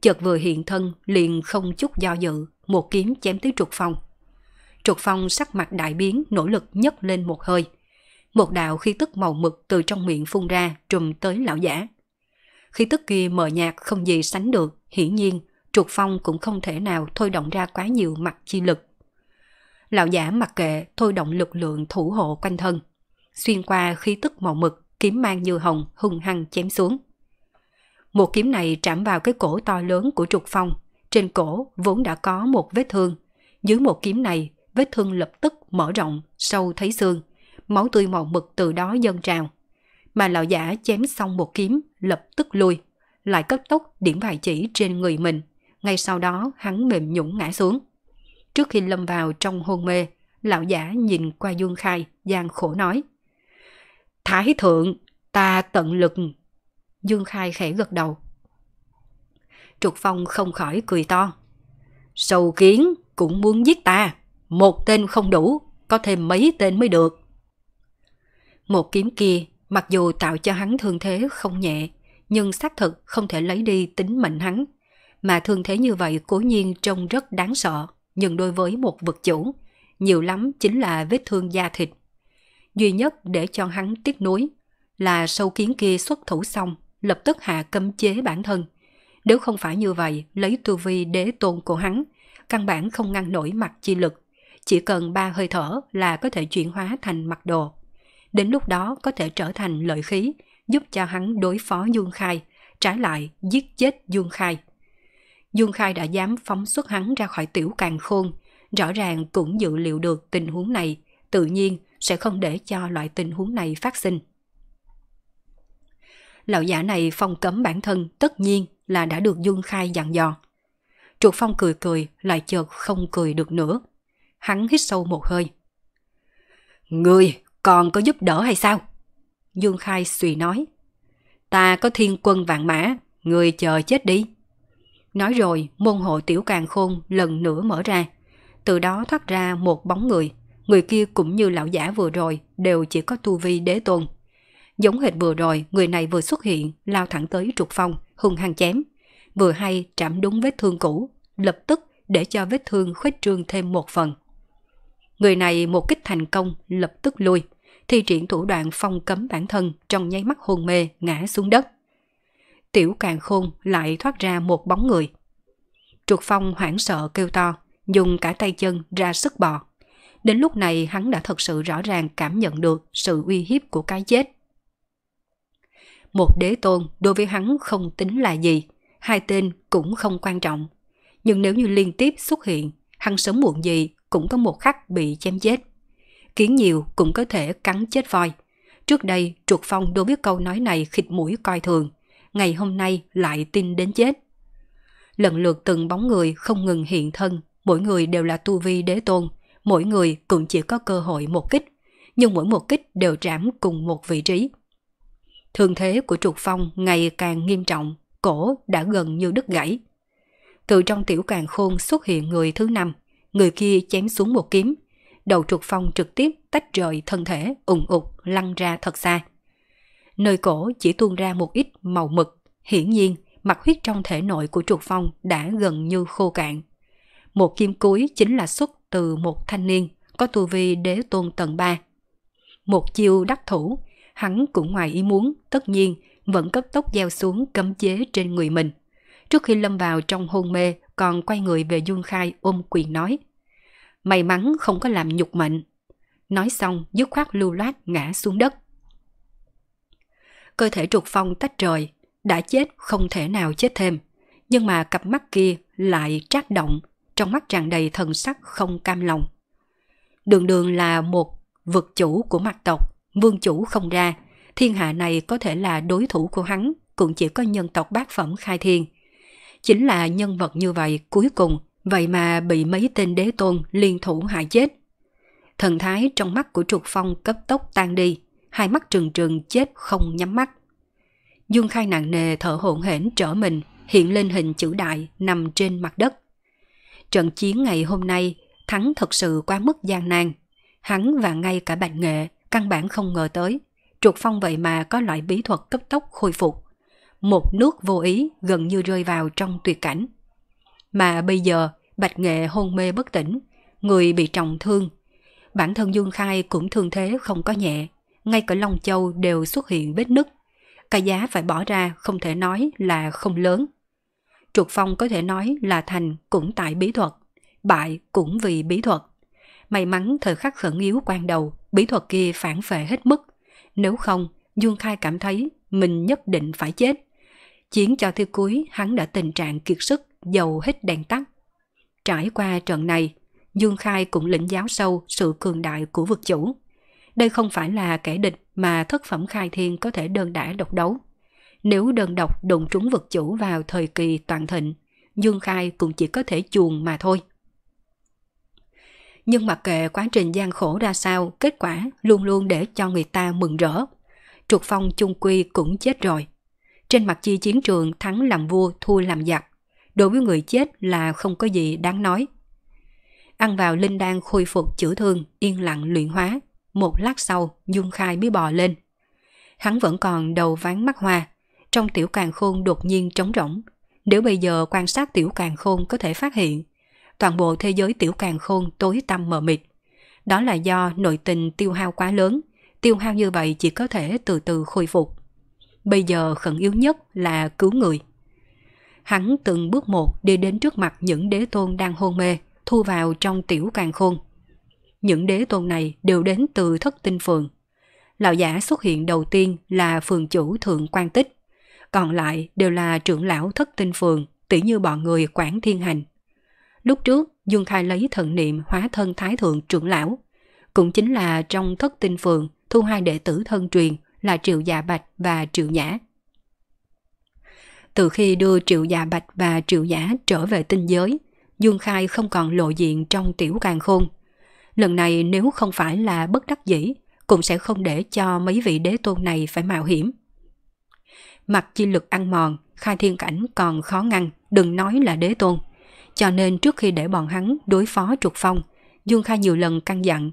Chợt vừa hiện thân liền không chút do dự, một kiếm chém tới trục phong. Trục phong sắc mặt đại biến nỗ lực nhấc lên một hơi. Một đạo khí tức màu mực từ trong miệng phun ra trùm tới lão giả. Khí tức kia mờ nhạt không gì sánh được, hiển nhiên Trục Phong cũng không thể nào thôi động ra quá nhiều mặt chi lực. Lão giả mặc kệ thôi động lực lượng thủ hộ quanh thân. Xuyên qua khí tức màu mực, kiếm mang như hồng hung hăng chém xuống. Một kiếm này chạm vào cái cổ to lớn của Trục Phong. Trên cổ vốn đã có một vết thương. Dưới một kiếm này, vết thương lập tức mở rộng, sâu thấy xương. Máu tươi màu mực từ đó dâng trào. Mà lão giả chém xong một kiếm, lập tức lui. Lại cấp tốc điểm vài chỉ trên người mình ngay sau đó hắn mềm nhũn ngã xuống. Trước khi lâm vào trong hôn mê, lão giả nhìn qua Dương Khai, gian khổ nói. Thái thượng, ta tận lực. Dương Khai khẽ gật đầu. Trục Phong không khỏi cười to. Sầu kiến cũng muốn giết ta. Một tên không đủ, có thêm mấy tên mới được. Một kiếm kia, mặc dù tạo cho hắn thương thế không nhẹ, nhưng xác thực không thể lấy đi tính mệnh hắn mà thương thế như vậy cố nhiên trông rất đáng sợ, nhưng đối với một vật chủ, nhiều lắm chính là vết thương da thịt. Duy nhất để cho hắn tiếc nuối là sâu kiến kia xuất thủ xong, lập tức hạ cấm chế bản thân. Nếu không phải như vậy, lấy tu vi đế tôn của hắn, căn bản không ngăn nổi mặt chi lực. Chỉ cần ba hơi thở là có thể chuyển hóa thành mặt đồ. Đến lúc đó có thể trở thành lợi khí, giúp cho hắn đối phó Dương Khai, trái lại giết chết Dương Khai. Dung Khai đã dám phóng xuất hắn ra khỏi tiểu càng khôn, rõ ràng cũng dự liệu được tình huống này, tự nhiên sẽ không để cho loại tình huống này phát sinh. Lão giả này phong cấm bản thân tất nhiên là đã được Dung Khai dặn dò. Trục Phong cười cười, lại chợt không cười được nữa. Hắn hít sâu một hơi. Người còn có giúp đỡ hay sao? Dương Khai suy nói. Ta có thiên quân vạn mã, người chờ chết đi. Nói rồi, môn hộ tiểu càng khôn lần nữa mở ra. Từ đó thoát ra một bóng người. Người kia cũng như lão giả vừa rồi, đều chỉ có tu vi đế tôn. Giống hệt vừa rồi, người này vừa xuất hiện, lao thẳng tới trục phong, hung hăng chém. Vừa hay chạm đúng vết thương cũ, lập tức để cho vết thương khuếch trương thêm một phần. Người này một kích thành công, lập tức lui, thi triển thủ đoạn phong cấm bản thân trong nháy mắt hôn mê ngã xuống đất tiểu càng khôn lại thoát ra một bóng người. Trục Phong hoảng sợ kêu to, dùng cả tay chân ra sức bò. Đến lúc này hắn đã thật sự rõ ràng cảm nhận được sự uy hiếp của cái chết. Một đế tôn đối với hắn không tính là gì, hai tên cũng không quan trọng. Nhưng nếu như liên tiếp xuất hiện, hắn sớm muộn gì cũng có một khắc bị chém chết. Kiến nhiều cũng có thể cắn chết voi. Trước đây, Trục Phong đối với câu nói này khịt mũi coi thường – ngày hôm nay lại tin đến chết. Lần lượt từng bóng người không ngừng hiện thân, mỗi người đều là tu vi đế tôn, mỗi người cũng chỉ có cơ hội một kích, nhưng mỗi một kích đều trảm cùng một vị trí. Thương thế của Trục Phong ngày càng nghiêm trọng, cổ đã gần như đứt gãy. Từ trong tiểu càng khôn xuất hiện người thứ năm, người kia chém xuống một kiếm, đầu Trục Phong trực tiếp tách rời thân thể, ủng ụt lăn ra thật xa nơi cổ chỉ tuôn ra một ít màu mực. Hiển nhiên, mặt huyết trong thể nội của chuột phong đã gần như khô cạn. Một kim cuối chính là xuất từ một thanh niên có tu vi đế tôn tầng 3. Một chiêu đắc thủ, hắn cũng ngoài ý muốn, tất nhiên, vẫn cấp tốc gieo xuống cấm chế trên người mình. Trước khi lâm vào trong hôn mê, còn quay người về dung Khai ôm quyền nói. May mắn không có làm nhục mệnh. Nói xong, dứt khoát lưu loát ngã xuống đất cơ thể trục phong tách rời, đã chết không thể nào chết thêm. Nhưng mà cặp mắt kia lại trác động, trong mắt tràn đầy thần sắc không cam lòng. Đường đường là một vực chủ của mặt tộc, vương chủ không ra, thiên hạ này có thể là đối thủ của hắn, cũng chỉ có nhân tộc bát phẩm khai thiên. Chính là nhân vật như vậy cuối cùng, vậy mà bị mấy tên đế tôn liên thủ hại chết. Thần thái trong mắt của trục phong cấp tốc tan đi, hai mắt trừng trừng chết không nhắm mắt. Dương Khai nặng nề thở hổn hển trở mình, hiện lên hình chữ đại nằm trên mặt đất. Trận chiến ngày hôm nay, thắng thật sự quá mức gian nan. Hắn và ngay cả Bạch Nghệ căn bản không ngờ tới, Trục Phong vậy mà có loại bí thuật cấp tốc khôi phục. Một nước vô ý gần như rơi vào trong tuyệt cảnh. Mà bây giờ, Bạch Nghệ hôn mê bất tỉnh, người bị trọng thương. Bản thân Dương Khai cũng thương thế không có nhẹ, ngay cả Long Châu đều xuất hiện vết nứt. Cái giá phải bỏ ra không thể nói là không lớn. Trục Phong có thể nói là thành cũng tại bí thuật, bại cũng vì bí thuật. May mắn thời khắc khẩn yếu quan đầu, bí thuật kia phản vệ hết mức. Nếu không, Dương Khai cảm thấy mình nhất định phải chết. Chiến cho thứ cuối hắn đã tình trạng kiệt sức, dầu hết đèn tắt. Trải qua trận này, Dương Khai cũng lĩnh giáo sâu sự cường đại của vực chủ. Đây không phải là kẻ địch mà thất phẩm khai thiên có thể đơn đả độc đấu. Nếu đơn độc đụng trúng vực chủ vào thời kỳ toàn thịnh, Dương Khai cũng chỉ có thể chuồng mà thôi. Nhưng mặc kệ quá trình gian khổ ra sao, kết quả luôn luôn để cho người ta mừng rỡ. Trục phong chung quy cũng chết rồi. Trên mặt chi chiến trường thắng làm vua, thua làm giặc. Đối với người chết là không có gì đáng nói. Ăn vào linh đan khôi phục chữa thương, yên lặng luyện hóa, một lát sau, Dung Khai mới bò lên. Hắn vẫn còn đầu ván mắt hoa. Trong tiểu càng khôn đột nhiên trống rỗng. Nếu bây giờ quan sát tiểu càng khôn có thể phát hiện, toàn bộ thế giới tiểu càng khôn tối tăm mờ mịt. Đó là do nội tình tiêu hao quá lớn, tiêu hao như vậy chỉ có thể từ từ khôi phục. Bây giờ khẩn yếu nhất là cứu người. Hắn từng bước một đi đến trước mặt những đế tôn đang hôn mê, thu vào trong tiểu càng khôn những đế tôn này đều đến từ thất tinh phường. Lão giả xuất hiện đầu tiên là phường chủ Thượng Quan Tích, còn lại đều là trưởng lão thất tinh phường, tỉ như bọn người quản Thiên Hành. Lúc trước, Dương Khai lấy thần niệm hóa thân Thái Thượng trưởng lão, cũng chính là trong thất tinh phường thu hai đệ tử thân truyền là Triệu Dạ Bạch và Triệu Nhã. Từ khi đưa Triệu Dạ Bạch và Triệu Nhã trở về tinh giới, Dương Khai không còn lộ diện trong tiểu càng khôn, Lần này nếu không phải là bất đắc dĩ, cũng sẽ không để cho mấy vị đế tôn này phải mạo hiểm. Mặt chi lực ăn mòn, khai thiên cảnh còn khó ngăn, đừng nói là đế tôn. Cho nên trước khi để bọn hắn đối phó trục phong, Dương Khai nhiều lần căn dặn,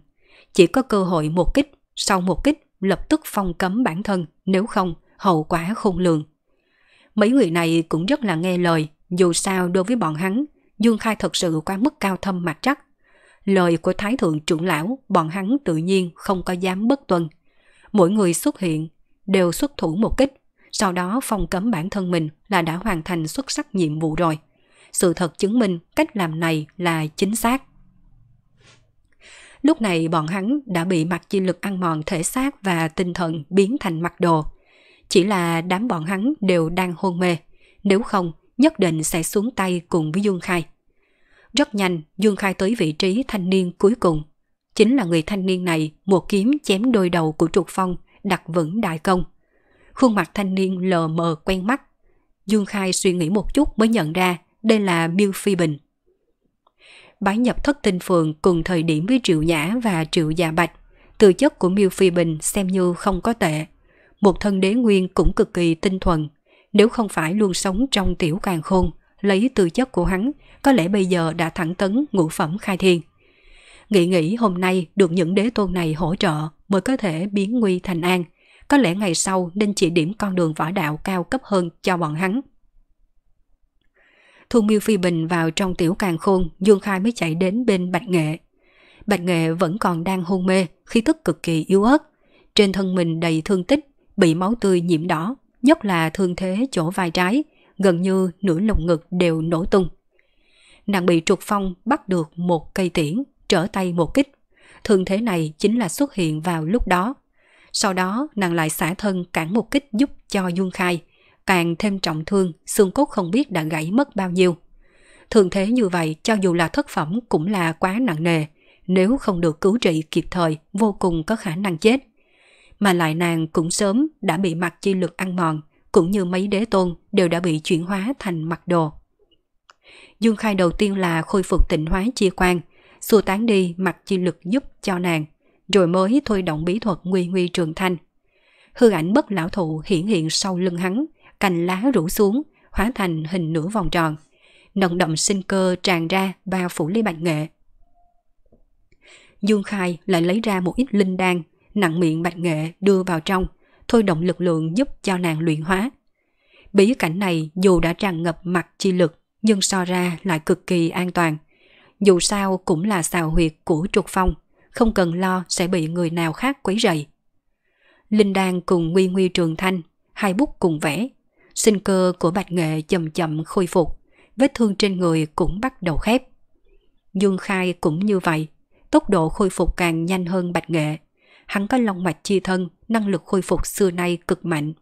chỉ có cơ hội một kích, sau một kích lập tức phong cấm bản thân, nếu không hậu quả khôn lường. Mấy người này cũng rất là nghe lời, dù sao đối với bọn hắn, Dương Khai thật sự quá mức cao thâm mặt chắc lời của Thái Thượng trưởng lão bọn hắn tự nhiên không có dám bất tuân. Mỗi người xuất hiện đều xuất thủ một kích, sau đó phong cấm bản thân mình là đã hoàn thành xuất sắc nhiệm vụ rồi. Sự thật chứng minh cách làm này là chính xác. Lúc này bọn hắn đã bị mặt chi lực ăn mòn thể xác và tinh thần biến thành mặt đồ. Chỉ là đám bọn hắn đều đang hôn mê, nếu không nhất định sẽ xuống tay cùng với Dương Khai. Rất nhanh, Dương Khai tới vị trí thanh niên cuối cùng. Chính là người thanh niên này một kiếm chém đôi đầu của Trục Phong, đặt vững đại công. Khuôn mặt thanh niên lờ mờ quen mắt. Dương Khai suy nghĩ một chút mới nhận ra đây là Miêu Phi Bình. Bái nhập thất tinh phường cùng thời điểm với Triệu Nhã và Triệu Già Bạch. Từ chất của Miêu Phi Bình xem như không có tệ. Một thân đế nguyên cũng cực kỳ tinh thuần, nếu không phải luôn sống trong tiểu càng khôn, lấy tư chất của hắn, có lẽ bây giờ đã thẳng tấn ngũ phẩm khai thiên. Nghĩ nghĩ hôm nay được những đế tôn này hỗ trợ mới có thể biến nguy thành an. Có lẽ ngày sau nên chỉ điểm con đường võ đạo cao cấp hơn cho bọn hắn. Thu Miêu Phi Bình vào trong tiểu càng khôn, Dương Khai mới chạy đến bên Bạch Nghệ. Bạch Nghệ vẫn còn đang hôn mê, khí tức cực kỳ yếu ớt. Trên thân mình đầy thương tích, bị máu tươi nhiễm đỏ, nhất là thương thế chỗ vai trái, gần như nửa lồng ngực đều nổ tung. Nàng bị trục phong bắt được một cây tiễn, trở tay một kích. thường thế này chính là xuất hiện vào lúc đó. Sau đó nàng lại xả thân cản một kích giúp cho Dung Khai, càng thêm trọng thương, xương cốt không biết đã gãy mất bao nhiêu. Thường thế như vậy cho dù là thất phẩm cũng là quá nặng nề, nếu không được cứu trị kịp thời vô cùng có khả năng chết. Mà lại nàng cũng sớm đã bị mặt chi lực ăn mòn, cũng như mấy đế tôn đều đã bị chuyển hóa thành mặt đồ. Dương khai đầu tiên là khôi phục tịnh hóa chia quan, xua tán đi mặt chi lực giúp cho nàng, rồi mới thôi động bí thuật nguy nguy trường thanh. Hư ảnh bất lão thụ hiển hiện sau lưng hắn, cành lá rủ xuống, hóa thành hình nửa vòng tròn. Nồng đậm sinh cơ tràn ra ba phủ lý bạch nghệ. Dương Khai lại lấy ra một ít linh đan, nặng miệng bạch nghệ đưa vào trong – thôi động lực lượng giúp cho nàng luyện hóa. Bí cảnh này dù đã tràn ngập mặt chi lực, nhưng so ra lại cực kỳ an toàn. Dù sao cũng là xào huyệt của trục phong, không cần lo sẽ bị người nào khác quấy rầy. Linh Đan cùng Nguy Nguy Trường Thanh, hai bút cùng vẽ. Sinh cơ của Bạch Nghệ chậm chậm khôi phục, vết thương trên người cũng bắt đầu khép. Dương Khai cũng như vậy, tốc độ khôi phục càng nhanh hơn Bạch Nghệ – hắn có long mạch chi thân, năng lực khôi phục xưa nay cực mạnh.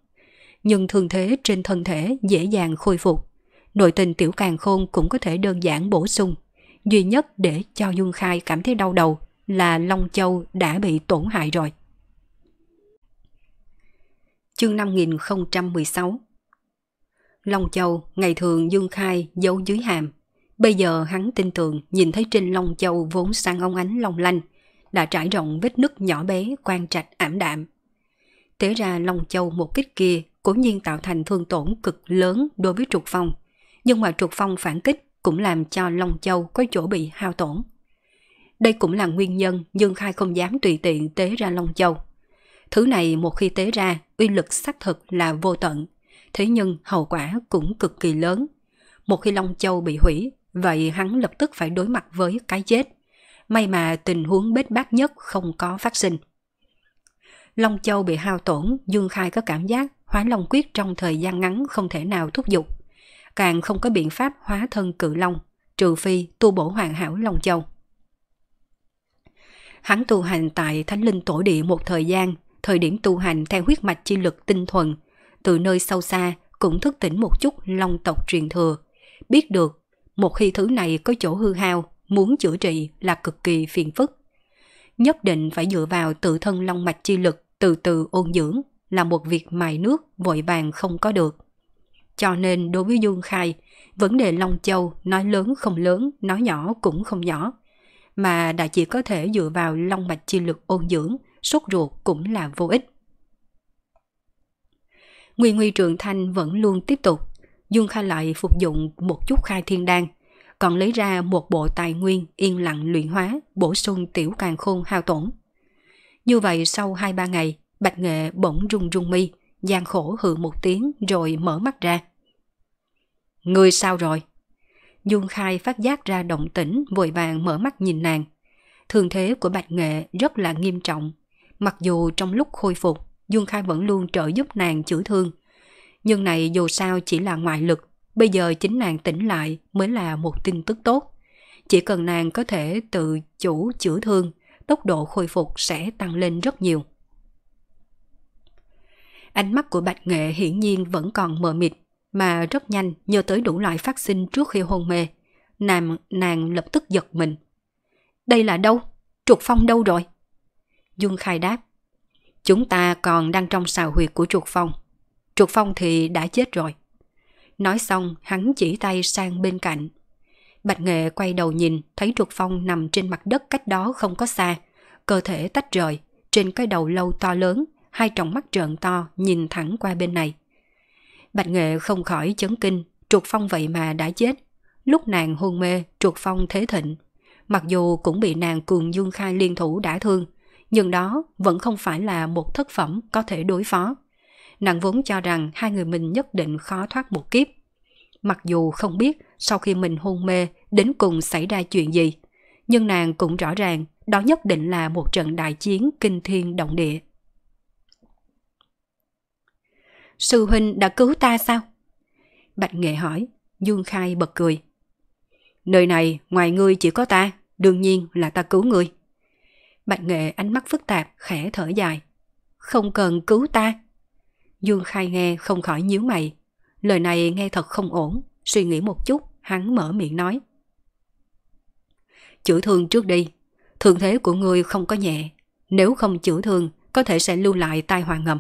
Nhưng thường thế trên thân thể dễ dàng khôi phục. Nội tình tiểu càng khôn cũng có thể đơn giản bổ sung. Duy nhất để cho Dương Khai cảm thấy đau đầu là Long Châu đã bị tổn hại rồi. Chương 5016 Long Châu ngày thường Dương Khai giấu dưới hàm. Bây giờ hắn tin tưởng nhìn thấy trên Long Châu vốn sang ông ánh long lanh – đã trải rộng vết nứt nhỏ bé quan trạch ảm đạm. Thế ra Long Châu một kích kia cố nhiên tạo thành thương tổn cực lớn đối với Trục Phong, nhưng mà Trục Phong phản kích cũng làm cho Long Châu có chỗ bị hao tổn. Đây cũng là nguyên nhân Dương Khai không dám tùy tiện tế ra Long Châu. Thứ này một khi tế ra, uy lực xác thực là vô tận, thế nhưng hậu quả cũng cực kỳ lớn. Một khi Long Châu bị hủy, vậy hắn lập tức phải đối mặt với cái chết may mà tình huống bết bát nhất không có phát sinh. Long Châu bị hao tổn, Dương Khai có cảm giác hóa long quyết trong thời gian ngắn không thể nào thúc giục. Càng không có biện pháp hóa thân cự long, trừ phi tu bổ hoàn hảo Long Châu. Hắn tu hành tại Thánh Linh Tổ Địa một thời gian, thời điểm tu hành theo huyết mạch chi lực tinh thuần, từ nơi sâu xa cũng thức tỉnh một chút long tộc truyền thừa, biết được một khi thứ này có chỗ hư hao muốn chữa trị là cực kỳ phiền phức. Nhất định phải dựa vào tự thân long mạch chi lực từ từ ôn dưỡng là một việc mài nước vội vàng không có được. Cho nên đối với Dương Khai, vấn đề Long Châu nói lớn không lớn, nói nhỏ cũng không nhỏ, mà đã chỉ có thể dựa vào long mạch chi lực ôn dưỡng, sốt ruột cũng là vô ích. Nguyên Nguy Trường Thanh vẫn luôn tiếp tục, Dương Khai lại phục dụng một chút khai thiên đan, còn lấy ra một bộ tài nguyên yên lặng luyện hóa, bổ sung tiểu càng khôn hao tổn. Như vậy sau 2-3 ngày, Bạch Nghệ bỗng rung rung mi, gian khổ hừ một tiếng rồi mở mắt ra. Người sao rồi? Dung Khai phát giác ra động tĩnh vội vàng mở mắt nhìn nàng. Thường thế của Bạch Nghệ rất là nghiêm trọng. Mặc dù trong lúc khôi phục, Dung Khai vẫn luôn trợ giúp nàng chữa thương. Nhưng này dù sao chỉ là ngoại lực, Bây giờ chính nàng tỉnh lại mới là một tin tức tốt. Chỉ cần nàng có thể tự chủ chữa thương, tốc độ khôi phục sẽ tăng lên rất nhiều. Ánh mắt của Bạch Nghệ hiển nhiên vẫn còn mờ mịt, mà rất nhanh nhờ tới đủ loại phát sinh trước khi hôn mê. Nàng, nàng lập tức giật mình. Đây là đâu? Trục Phong đâu rồi? Dung Khai đáp. Chúng ta còn đang trong xào huyệt của Trục Phong. Trục Phong thì đã chết rồi. Nói xong, hắn chỉ tay sang bên cạnh. Bạch Nghệ quay đầu nhìn, thấy Trục Phong nằm trên mặt đất cách đó không có xa. Cơ thể tách rời, trên cái đầu lâu to lớn, hai tròng mắt trợn to nhìn thẳng qua bên này. Bạch Nghệ không khỏi chấn kinh, Trục Phong vậy mà đã chết. Lúc nàng hôn mê, Trục Phong thế thịnh. Mặc dù cũng bị nàng cường dương khai liên thủ đã thương, nhưng đó vẫn không phải là một thất phẩm có thể đối phó nàng vốn cho rằng hai người mình nhất định khó thoát một kiếp. Mặc dù không biết sau khi mình hôn mê đến cùng xảy ra chuyện gì, nhưng nàng cũng rõ ràng đó nhất định là một trận đại chiến kinh thiên động địa. Sư huynh đã cứu ta sao? Bạch Nghệ hỏi, Dương Khai bật cười. Nơi này ngoài ngươi chỉ có ta, đương nhiên là ta cứu ngươi. Bạch Nghệ ánh mắt phức tạp, khẽ thở dài. Không cần cứu ta, Dương Khai nghe không khỏi nhíu mày. Lời này nghe thật không ổn, suy nghĩ một chút, hắn mở miệng nói. Chữa thương trước đi, thương thế của ngươi không có nhẹ, nếu không chữa thương có thể sẽ lưu lại tai họa ngầm.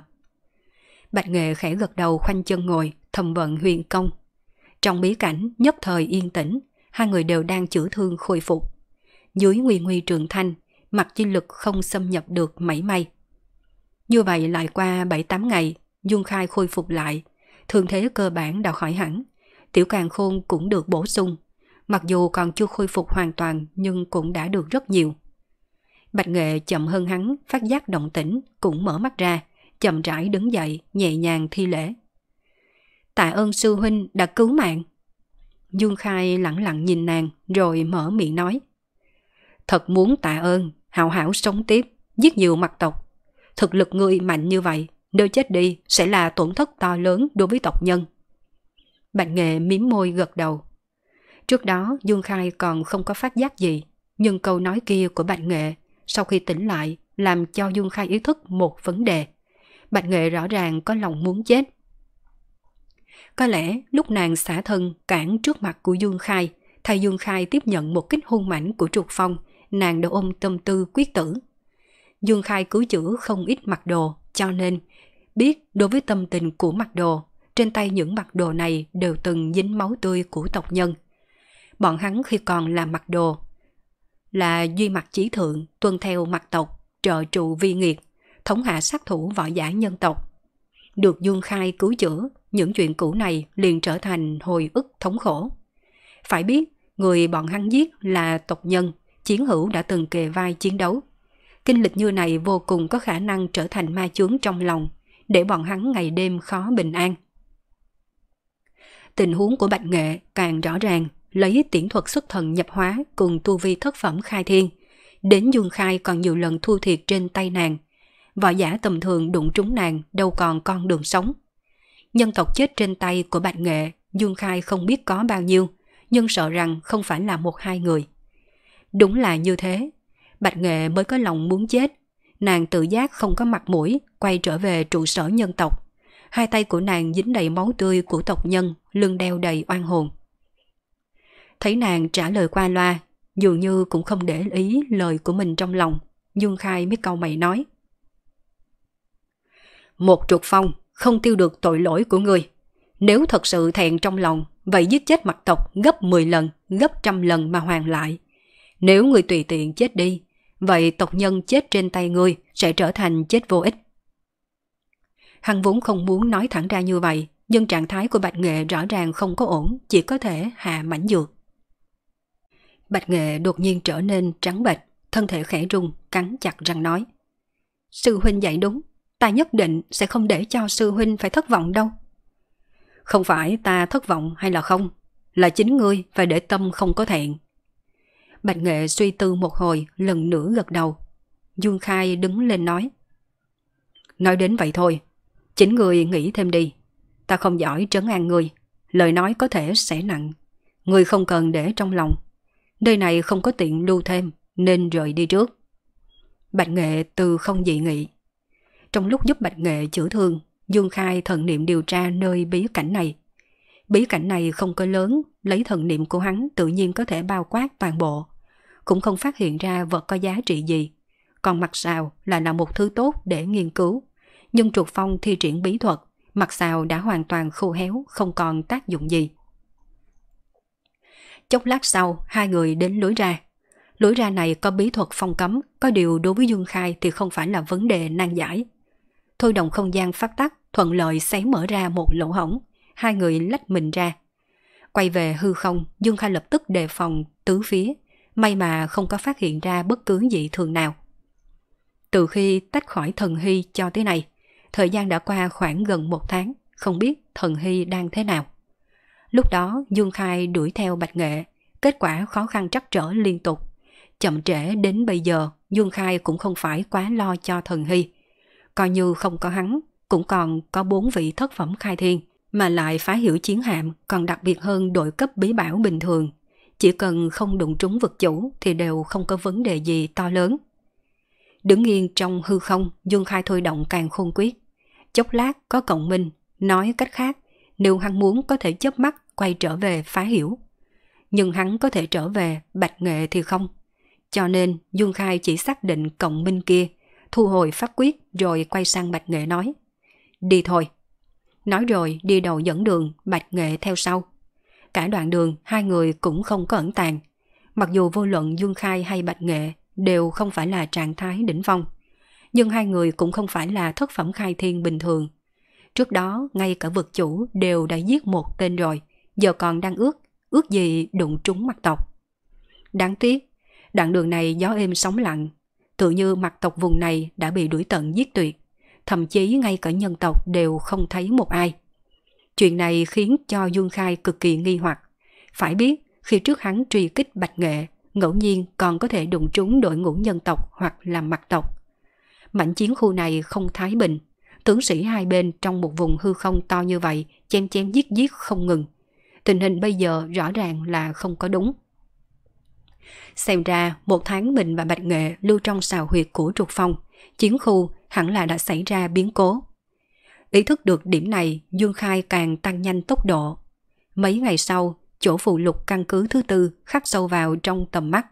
Bạch Nghệ khẽ gật đầu khoanh chân ngồi, thầm vận huyền công. Trong bí cảnh nhất thời yên tĩnh, hai người đều đang chữa thương khôi phục. Dưới nguy nguy trường thanh, mặt chi lực không xâm nhập được mảy may. Như vậy lại qua 7-8 ngày, Dung Khai khôi phục lại, thương thế cơ bản đã khỏi hẳn. Tiểu Càng Khôn cũng được bổ sung, mặc dù còn chưa khôi phục hoàn toàn nhưng cũng đã được rất nhiều. Bạch Nghệ chậm hơn hắn, phát giác động tĩnh, cũng mở mắt ra, chậm rãi đứng dậy, nhẹ nhàng thi lễ. Tạ ơn sư huynh đã cứu mạng. Dung Khai lặng lặng nhìn nàng, rồi mở miệng nói. Thật muốn tạ ơn, hảo hảo sống tiếp, giết nhiều mặt tộc. Thực lực người mạnh như vậy, nếu chết đi sẽ là tổn thất to lớn đối với tộc nhân. Bạch Nghệ miếm môi gật đầu. Trước đó Dương Khai còn không có phát giác gì, nhưng câu nói kia của Bạch Nghệ sau khi tỉnh lại làm cho Dương Khai ý thức một vấn đề. Bạch Nghệ rõ ràng có lòng muốn chết. Có lẽ lúc nàng xả thân cản trước mặt của Dương Khai, thay Dương Khai tiếp nhận một kích hung mảnh của Trục Phong, nàng đã ôm tâm tư quyết tử. Dương Khai cứu chữa không ít mặc đồ, cho nên biết đối với tâm tình của mặc đồ, trên tay những mặc đồ này đều từng dính máu tươi của tộc nhân. Bọn hắn khi còn là mặc đồ, là duy mặc chí thượng tuân theo mặc tộc, trợ trụ vi nghiệt, thống hạ sát thủ võ giả nhân tộc. Được Dương Khai cứu chữa, những chuyện cũ này liền trở thành hồi ức thống khổ. Phải biết, người bọn hắn giết là tộc nhân, chiến hữu đã từng kề vai chiến đấu. Kinh lịch như này vô cùng có khả năng trở thành ma chướng trong lòng, để bọn hắn ngày đêm khó bình an. Tình huống của Bạch Nghệ càng rõ ràng, lấy tiễn thuật xuất thần nhập hóa cùng tu vi thất phẩm khai thiên. Đến Dương Khai còn nhiều lần thu thiệt trên tay nàng. Võ giả tầm thường đụng trúng nàng đâu còn con đường sống. Nhân tộc chết trên tay của Bạch Nghệ, Dương Khai không biết có bao nhiêu, nhưng sợ rằng không phải là một hai người. Đúng là như thế, Bạch Nghệ mới có lòng muốn chết nàng tự giác không có mặt mũi, quay trở về trụ sở nhân tộc. Hai tay của nàng dính đầy máu tươi của tộc nhân, lưng đeo đầy oan hồn. Thấy nàng trả lời qua loa, dường như cũng không để ý lời của mình trong lòng, Dương Khai mới câu mày nói. Một trục phong, không tiêu được tội lỗi của người. Nếu thật sự thẹn trong lòng, vậy giết chết mặt tộc gấp 10 lần, gấp trăm lần mà hoàn lại. Nếu người tùy tiện chết đi, vậy tộc nhân chết trên tay ngươi sẽ trở thành chết vô ích. hằng vốn không muốn nói thẳng ra như vậy, nhưng trạng thái của Bạch Nghệ rõ ràng không có ổn, chỉ có thể hạ mảnh dược. Bạch Nghệ đột nhiên trở nên trắng bệch, thân thể khẽ rung, cắn chặt răng nói. Sư huynh dạy đúng, ta nhất định sẽ không để cho sư huynh phải thất vọng đâu. Không phải ta thất vọng hay là không, là chính ngươi phải để tâm không có thẹn, Bạch Nghệ suy tư một hồi, lần nữa gật đầu. Dương Khai đứng lên nói. Nói đến vậy thôi, chính người nghĩ thêm đi. Ta không giỏi trấn an người, lời nói có thể sẽ nặng. Người không cần để trong lòng. Nơi này không có tiện lưu thêm, nên rời đi trước. Bạch Nghệ từ không dị nghị. Trong lúc giúp Bạch Nghệ chữa thương, Dương Khai thần niệm điều tra nơi bí cảnh này. Bí cảnh này không có lớn, lấy thần niệm của hắn tự nhiên có thể bao quát toàn bộ cũng không phát hiện ra vật có giá trị gì. Còn mặt sào là là một thứ tốt để nghiên cứu. Nhưng Trục Phong thi triển bí thuật, mặt sào đã hoàn toàn khô héo, không còn tác dụng gì. Chốc lát sau, hai người đến lối ra. Lối ra này có bí thuật phong cấm, có điều đối với Dương Khai thì không phải là vấn đề nan giải. Thôi động không gian phát tắc, thuận lợi xé mở ra một lỗ hổng, hai người lách mình ra. Quay về hư không, Dương Khai lập tức đề phòng tứ phía, may mà không có phát hiện ra bất cứ dị thường nào. Từ khi tách khỏi thần hy cho tới nay, thời gian đã qua khoảng gần một tháng, không biết thần hy đang thế nào. Lúc đó Dương Khai đuổi theo Bạch Nghệ, kết quả khó khăn trắc trở liên tục. Chậm trễ đến bây giờ, Dương Khai cũng không phải quá lo cho thần hy. Coi như không có hắn, cũng còn có bốn vị thất phẩm khai thiên, mà lại phá hiểu chiến hạm còn đặc biệt hơn đội cấp bí bảo bình thường chỉ cần không đụng trúng vật chủ thì đều không có vấn đề gì to lớn. Đứng yên trong hư không, Dương Khai thôi động càng khôn quyết. Chốc lát có cộng minh, nói cách khác, nếu hắn muốn có thể chớp mắt quay trở về phá hiểu. Nhưng hắn có thể trở về bạch nghệ thì không. Cho nên Dương Khai chỉ xác định cộng minh kia, thu hồi pháp quyết rồi quay sang bạch nghệ nói. Đi thôi. Nói rồi đi đầu dẫn đường, bạch nghệ theo sau. Cả đoạn đường hai người cũng không có ẩn tàng. Mặc dù vô luận Dương Khai hay Bạch Nghệ đều không phải là trạng thái đỉnh phong. Nhưng hai người cũng không phải là thất phẩm khai thiên bình thường. Trước đó ngay cả vực chủ đều đã giết một tên rồi, giờ còn đang ước, ước gì đụng trúng mặt tộc. Đáng tiếc, đoạn đường này gió êm sóng lặng, tự như mặt tộc vùng này đã bị đuổi tận giết tuyệt, thậm chí ngay cả nhân tộc đều không thấy một ai. Chuyện này khiến cho Dương Khai cực kỳ nghi hoặc. Phải biết, khi trước hắn truy kích Bạch Nghệ, ngẫu nhiên còn có thể đụng trúng đội ngũ nhân tộc hoặc là mặt tộc. Mảnh chiến khu này không thái bình, tướng sĩ hai bên trong một vùng hư không to như vậy chém chém giết giết không ngừng. Tình hình bây giờ rõ ràng là không có đúng. Xem ra một tháng mình và Bạch Nghệ lưu trong xào huyệt của Trục Phong, chiến khu hẳn là đã xảy ra biến cố. Ý thức được điểm này, Dương Khai càng tăng nhanh tốc độ. Mấy ngày sau, chỗ phụ lục căn cứ thứ tư khắc sâu vào trong tầm mắt.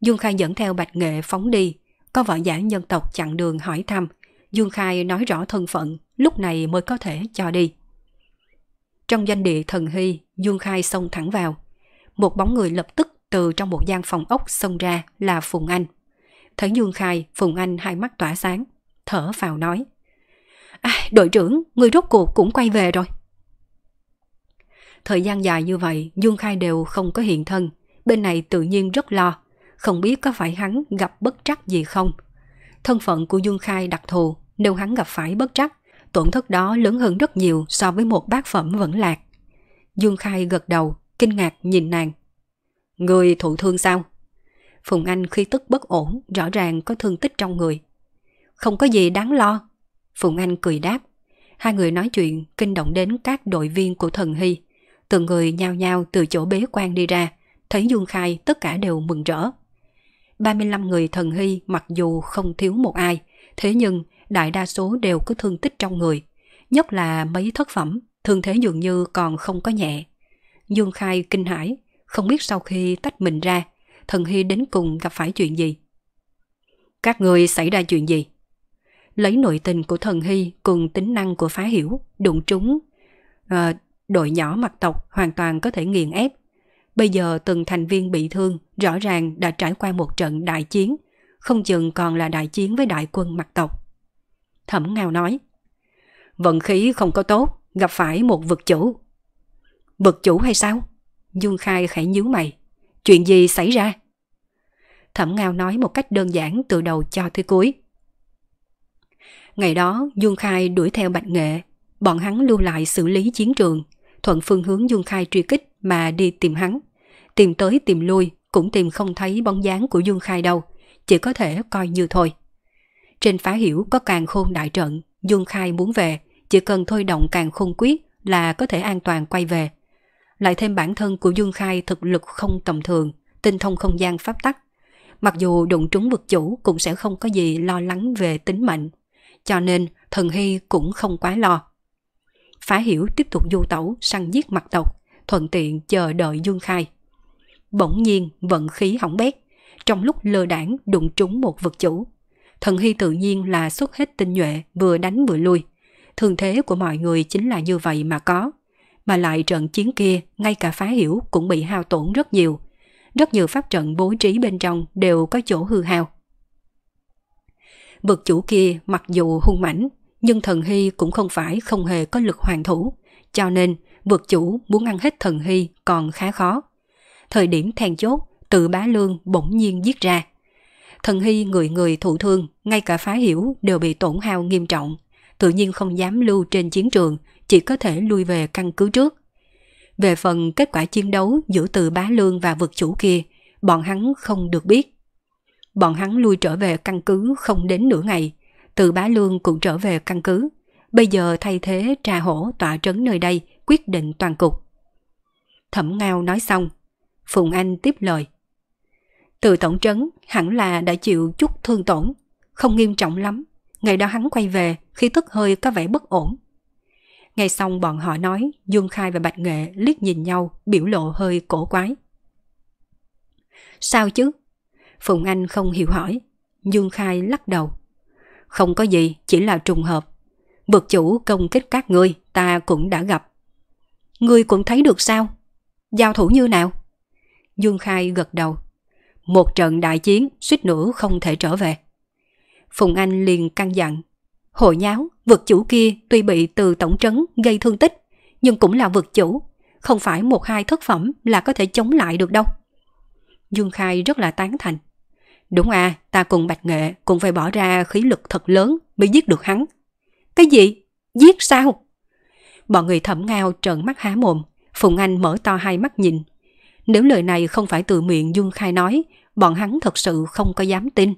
Dương Khai dẫn theo Bạch Nghệ phóng đi, có võ giả nhân tộc chặn đường hỏi thăm. Dương Khai nói rõ thân phận, lúc này mới có thể cho đi. Trong danh địa thần hy, Dương Khai xông thẳng vào. Một bóng người lập tức từ trong một gian phòng ốc xông ra là Phùng Anh. Thấy Dương Khai, Phùng Anh hai mắt tỏa sáng, thở vào nói. À, đội trưởng, người rốt cuộc cũng quay về rồi. Thời gian dài như vậy, Dương Khai đều không có hiện thân. Bên này tự nhiên rất lo, không biết có phải hắn gặp bất trắc gì không. Thân phận của Dương Khai đặc thù, nếu hắn gặp phải bất trắc, tổn thất đó lớn hơn rất nhiều so với một bác phẩm vẫn lạc. Dương Khai gật đầu, kinh ngạc nhìn nàng. Người thụ thương sao? Phùng Anh khi tức bất ổn, rõ ràng có thương tích trong người. Không có gì đáng lo, Phùng Anh cười đáp. Hai người nói chuyện kinh động đến các đội viên của thần Hy. Từng người nhao nhao từ chỗ bế quan đi ra, thấy Dương Khai tất cả đều mừng rỡ. 35 người thần Hy mặc dù không thiếu một ai, thế nhưng đại đa số đều có thương tích trong người, nhất là mấy thất phẩm, thương thế dường như còn không có nhẹ. Dương Khai kinh hãi, không biết sau khi tách mình ra, thần Hy đến cùng gặp phải chuyện gì. Các người xảy ra chuyện gì? lấy nội tình của thần hy cùng tính năng của phá hiểu, đụng trúng. À, đội nhỏ mặt tộc hoàn toàn có thể nghiền ép. Bây giờ từng thành viên bị thương rõ ràng đã trải qua một trận đại chiến, không chừng còn là đại chiến với đại quân mặt tộc. Thẩm Ngao nói, vận khí không có tốt, gặp phải một vực chủ. Vực chủ hay sao? Dương Khai khẽ nhíu mày. Chuyện gì xảy ra? Thẩm Ngao nói một cách đơn giản từ đầu cho tới cuối. Ngày đó Dương Khai đuổi theo Bạch Nghệ Bọn hắn lưu lại xử lý chiến trường Thuận phương hướng Dương Khai truy kích Mà đi tìm hắn Tìm tới tìm lui Cũng tìm không thấy bóng dáng của Dương Khai đâu Chỉ có thể coi như thôi Trên phá hiểu có càng khôn đại trận Dương Khai muốn về Chỉ cần thôi động càng khôn quyết Là có thể an toàn quay về Lại thêm bản thân của Dương Khai thực lực không tầm thường Tinh thông không gian pháp tắc Mặc dù đụng trúng vực chủ cũng sẽ không có gì lo lắng về tính mệnh cho nên thần hy cũng không quá lo. Phá hiểu tiếp tục du tẩu săn giết mặt tộc, thuận tiện chờ đợi dương khai. Bỗng nhiên vận khí hỏng bét, trong lúc lơ đảng đụng trúng một vật chủ. Thần hy tự nhiên là xuất hết tinh nhuệ vừa đánh vừa lui. Thường thế của mọi người chính là như vậy mà có. Mà lại trận chiến kia, ngay cả phá hiểu cũng bị hao tổn rất nhiều. Rất nhiều pháp trận bố trí bên trong đều có chỗ hư hao Vực chủ kia mặc dù hung mãnh, nhưng thần hy cũng không phải không hề có lực hoàng thủ, cho nên vực chủ muốn ăn hết thần hy còn khá khó. Thời điểm then chốt, tự bá lương bỗng nhiên giết ra. Thần hy người người thụ thương, ngay cả phá hiểu đều bị tổn hao nghiêm trọng, tự nhiên không dám lưu trên chiến trường, chỉ có thể lui về căn cứ trước. Về phần kết quả chiến đấu giữa từ bá lương và vực chủ kia, bọn hắn không được biết bọn hắn lui trở về căn cứ không đến nửa ngày. Từ bá lương cũng trở về căn cứ. Bây giờ thay thế trà hổ tọa trấn nơi đây quyết định toàn cục. Thẩm Ngao nói xong. Phùng Anh tiếp lời. Từ tổng trấn hẳn là đã chịu chút thương tổn. Không nghiêm trọng lắm. Ngày đó hắn quay về khi tức hơi có vẻ bất ổn. Ngay xong bọn họ nói, Dương Khai và Bạch Nghệ liếc nhìn nhau, biểu lộ hơi cổ quái. Sao chứ? Phùng Anh không hiểu hỏi. Dương Khai lắc đầu. Không có gì, chỉ là trùng hợp. Bực chủ công kích các ngươi, ta cũng đã gặp. Ngươi cũng thấy được sao? Giao thủ như nào? Dương Khai gật đầu. Một trận đại chiến suýt nữa không thể trở về. Phùng Anh liền căng dặn. Hội nháo, vực chủ kia tuy bị từ tổng trấn gây thương tích, nhưng cũng là vực chủ. Không phải một hai thất phẩm là có thể chống lại được đâu. Dương Khai rất là tán thành. Đúng à, ta cùng Bạch Nghệ cũng phải bỏ ra khí lực thật lớn mới giết được hắn. Cái gì? Giết sao? Bọn người thẩm ngao trợn mắt há mồm, Phùng Anh mở to hai mắt nhìn. Nếu lời này không phải từ miệng Dương Khai nói, bọn hắn thật sự không có dám tin.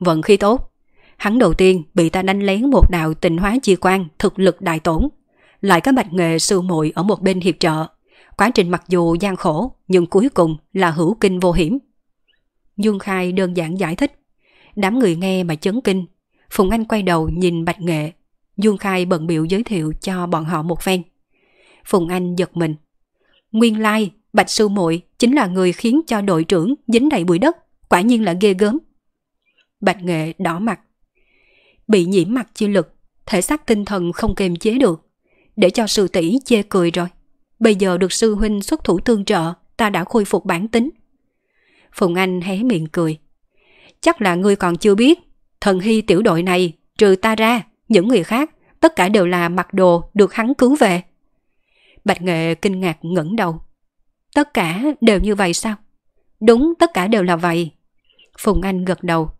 Vận khí tốt, hắn đầu tiên bị ta đánh lén một đạo tình hóa chi quan thực lực đại tổn. Lại có bạch nghệ sư muội ở một bên hiệp trợ. Quá trình mặc dù gian khổ, nhưng cuối cùng là hữu kinh vô hiểm. Nhung Khai đơn giản giải thích. Đám người nghe mà chấn kinh. Phùng Anh quay đầu nhìn Bạch Nghệ. Dung Khai bận biểu giới thiệu cho bọn họ một phen. Phùng Anh giật mình. Nguyên lai, Bạch Sư muội chính là người khiến cho đội trưởng dính đầy bụi đất. Quả nhiên là ghê gớm. Bạch Nghệ đỏ mặt. Bị nhiễm mặt chi lực, thể xác tinh thần không kềm chế được. Để cho sư tỷ chê cười rồi. Bây giờ được sư huynh xuất thủ tương trợ, ta đã khôi phục bản tính, Phùng Anh hé miệng cười. Chắc là ngươi còn chưa biết, thần hy tiểu đội này, trừ ta ra, những người khác, tất cả đều là mặc đồ được hắn cứu về. Bạch Nghệ kinh ngạc ngẩng đầu. Tất cả đều như vậy sao? Đúng, tất cả đều là vậy. Phùng Anh gật đầu.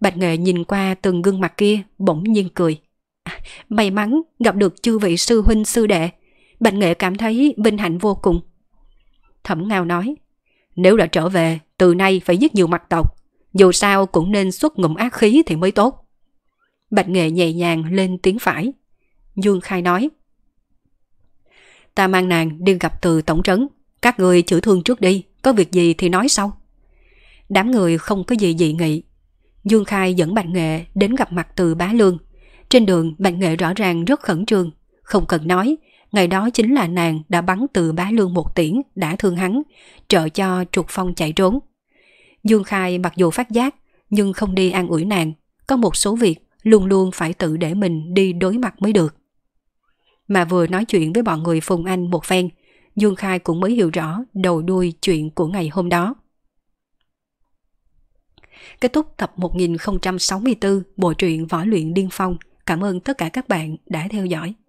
Bạch Nghệ nhìn qua từng gương mặt kia, bỗng nhiên cười. À, may mắn gặp được chư vị sư huynh sư đệ. Bạch Nghệ cảm thấy vinh hạnh vô cùng. Thẩm Ngao nói, nếu đã trở về từ nay phải giết nhiều mặt tộc, dù sao cũng nên xuất ngụm ác khí thì mới tốt. Bạch Nghệ nhẹ nhàng lên tiếng phải. Dương Khai nói. Ta mang nàng đi gặp từ tổng trấn, các người chữa thương trước đi, có việc gì thì nói sau. Đám người không có gì dị nghị. Dương Khai dẫn Bạch Nghệ đến gặp mặt từ bá lương. Trên đường Bạch Nghệ rõ ràng rất khẩn trương, không cần nói, ngày đó chính là nàng đã bắn từ bá lương một tiễn đã thương hắn, trợ cho trục phong chạy trốn. Dương Khai mặc dù phát giác, nhưng không đi an ủi nàng, có một số việc luôn luôn phải tự để mình đi đối mặt mới được. Mà vừa nói chuyện với bọn người Phùng Anh một phen, Dương Khai cũng mới hiểu rõ đầu đuôi chuyện của ngày hôm đó. Kết thúc tập 1064 bộ truyện Võ luyện Điên Phong. Cảm ơn tất cả các bạn đã theo dõi.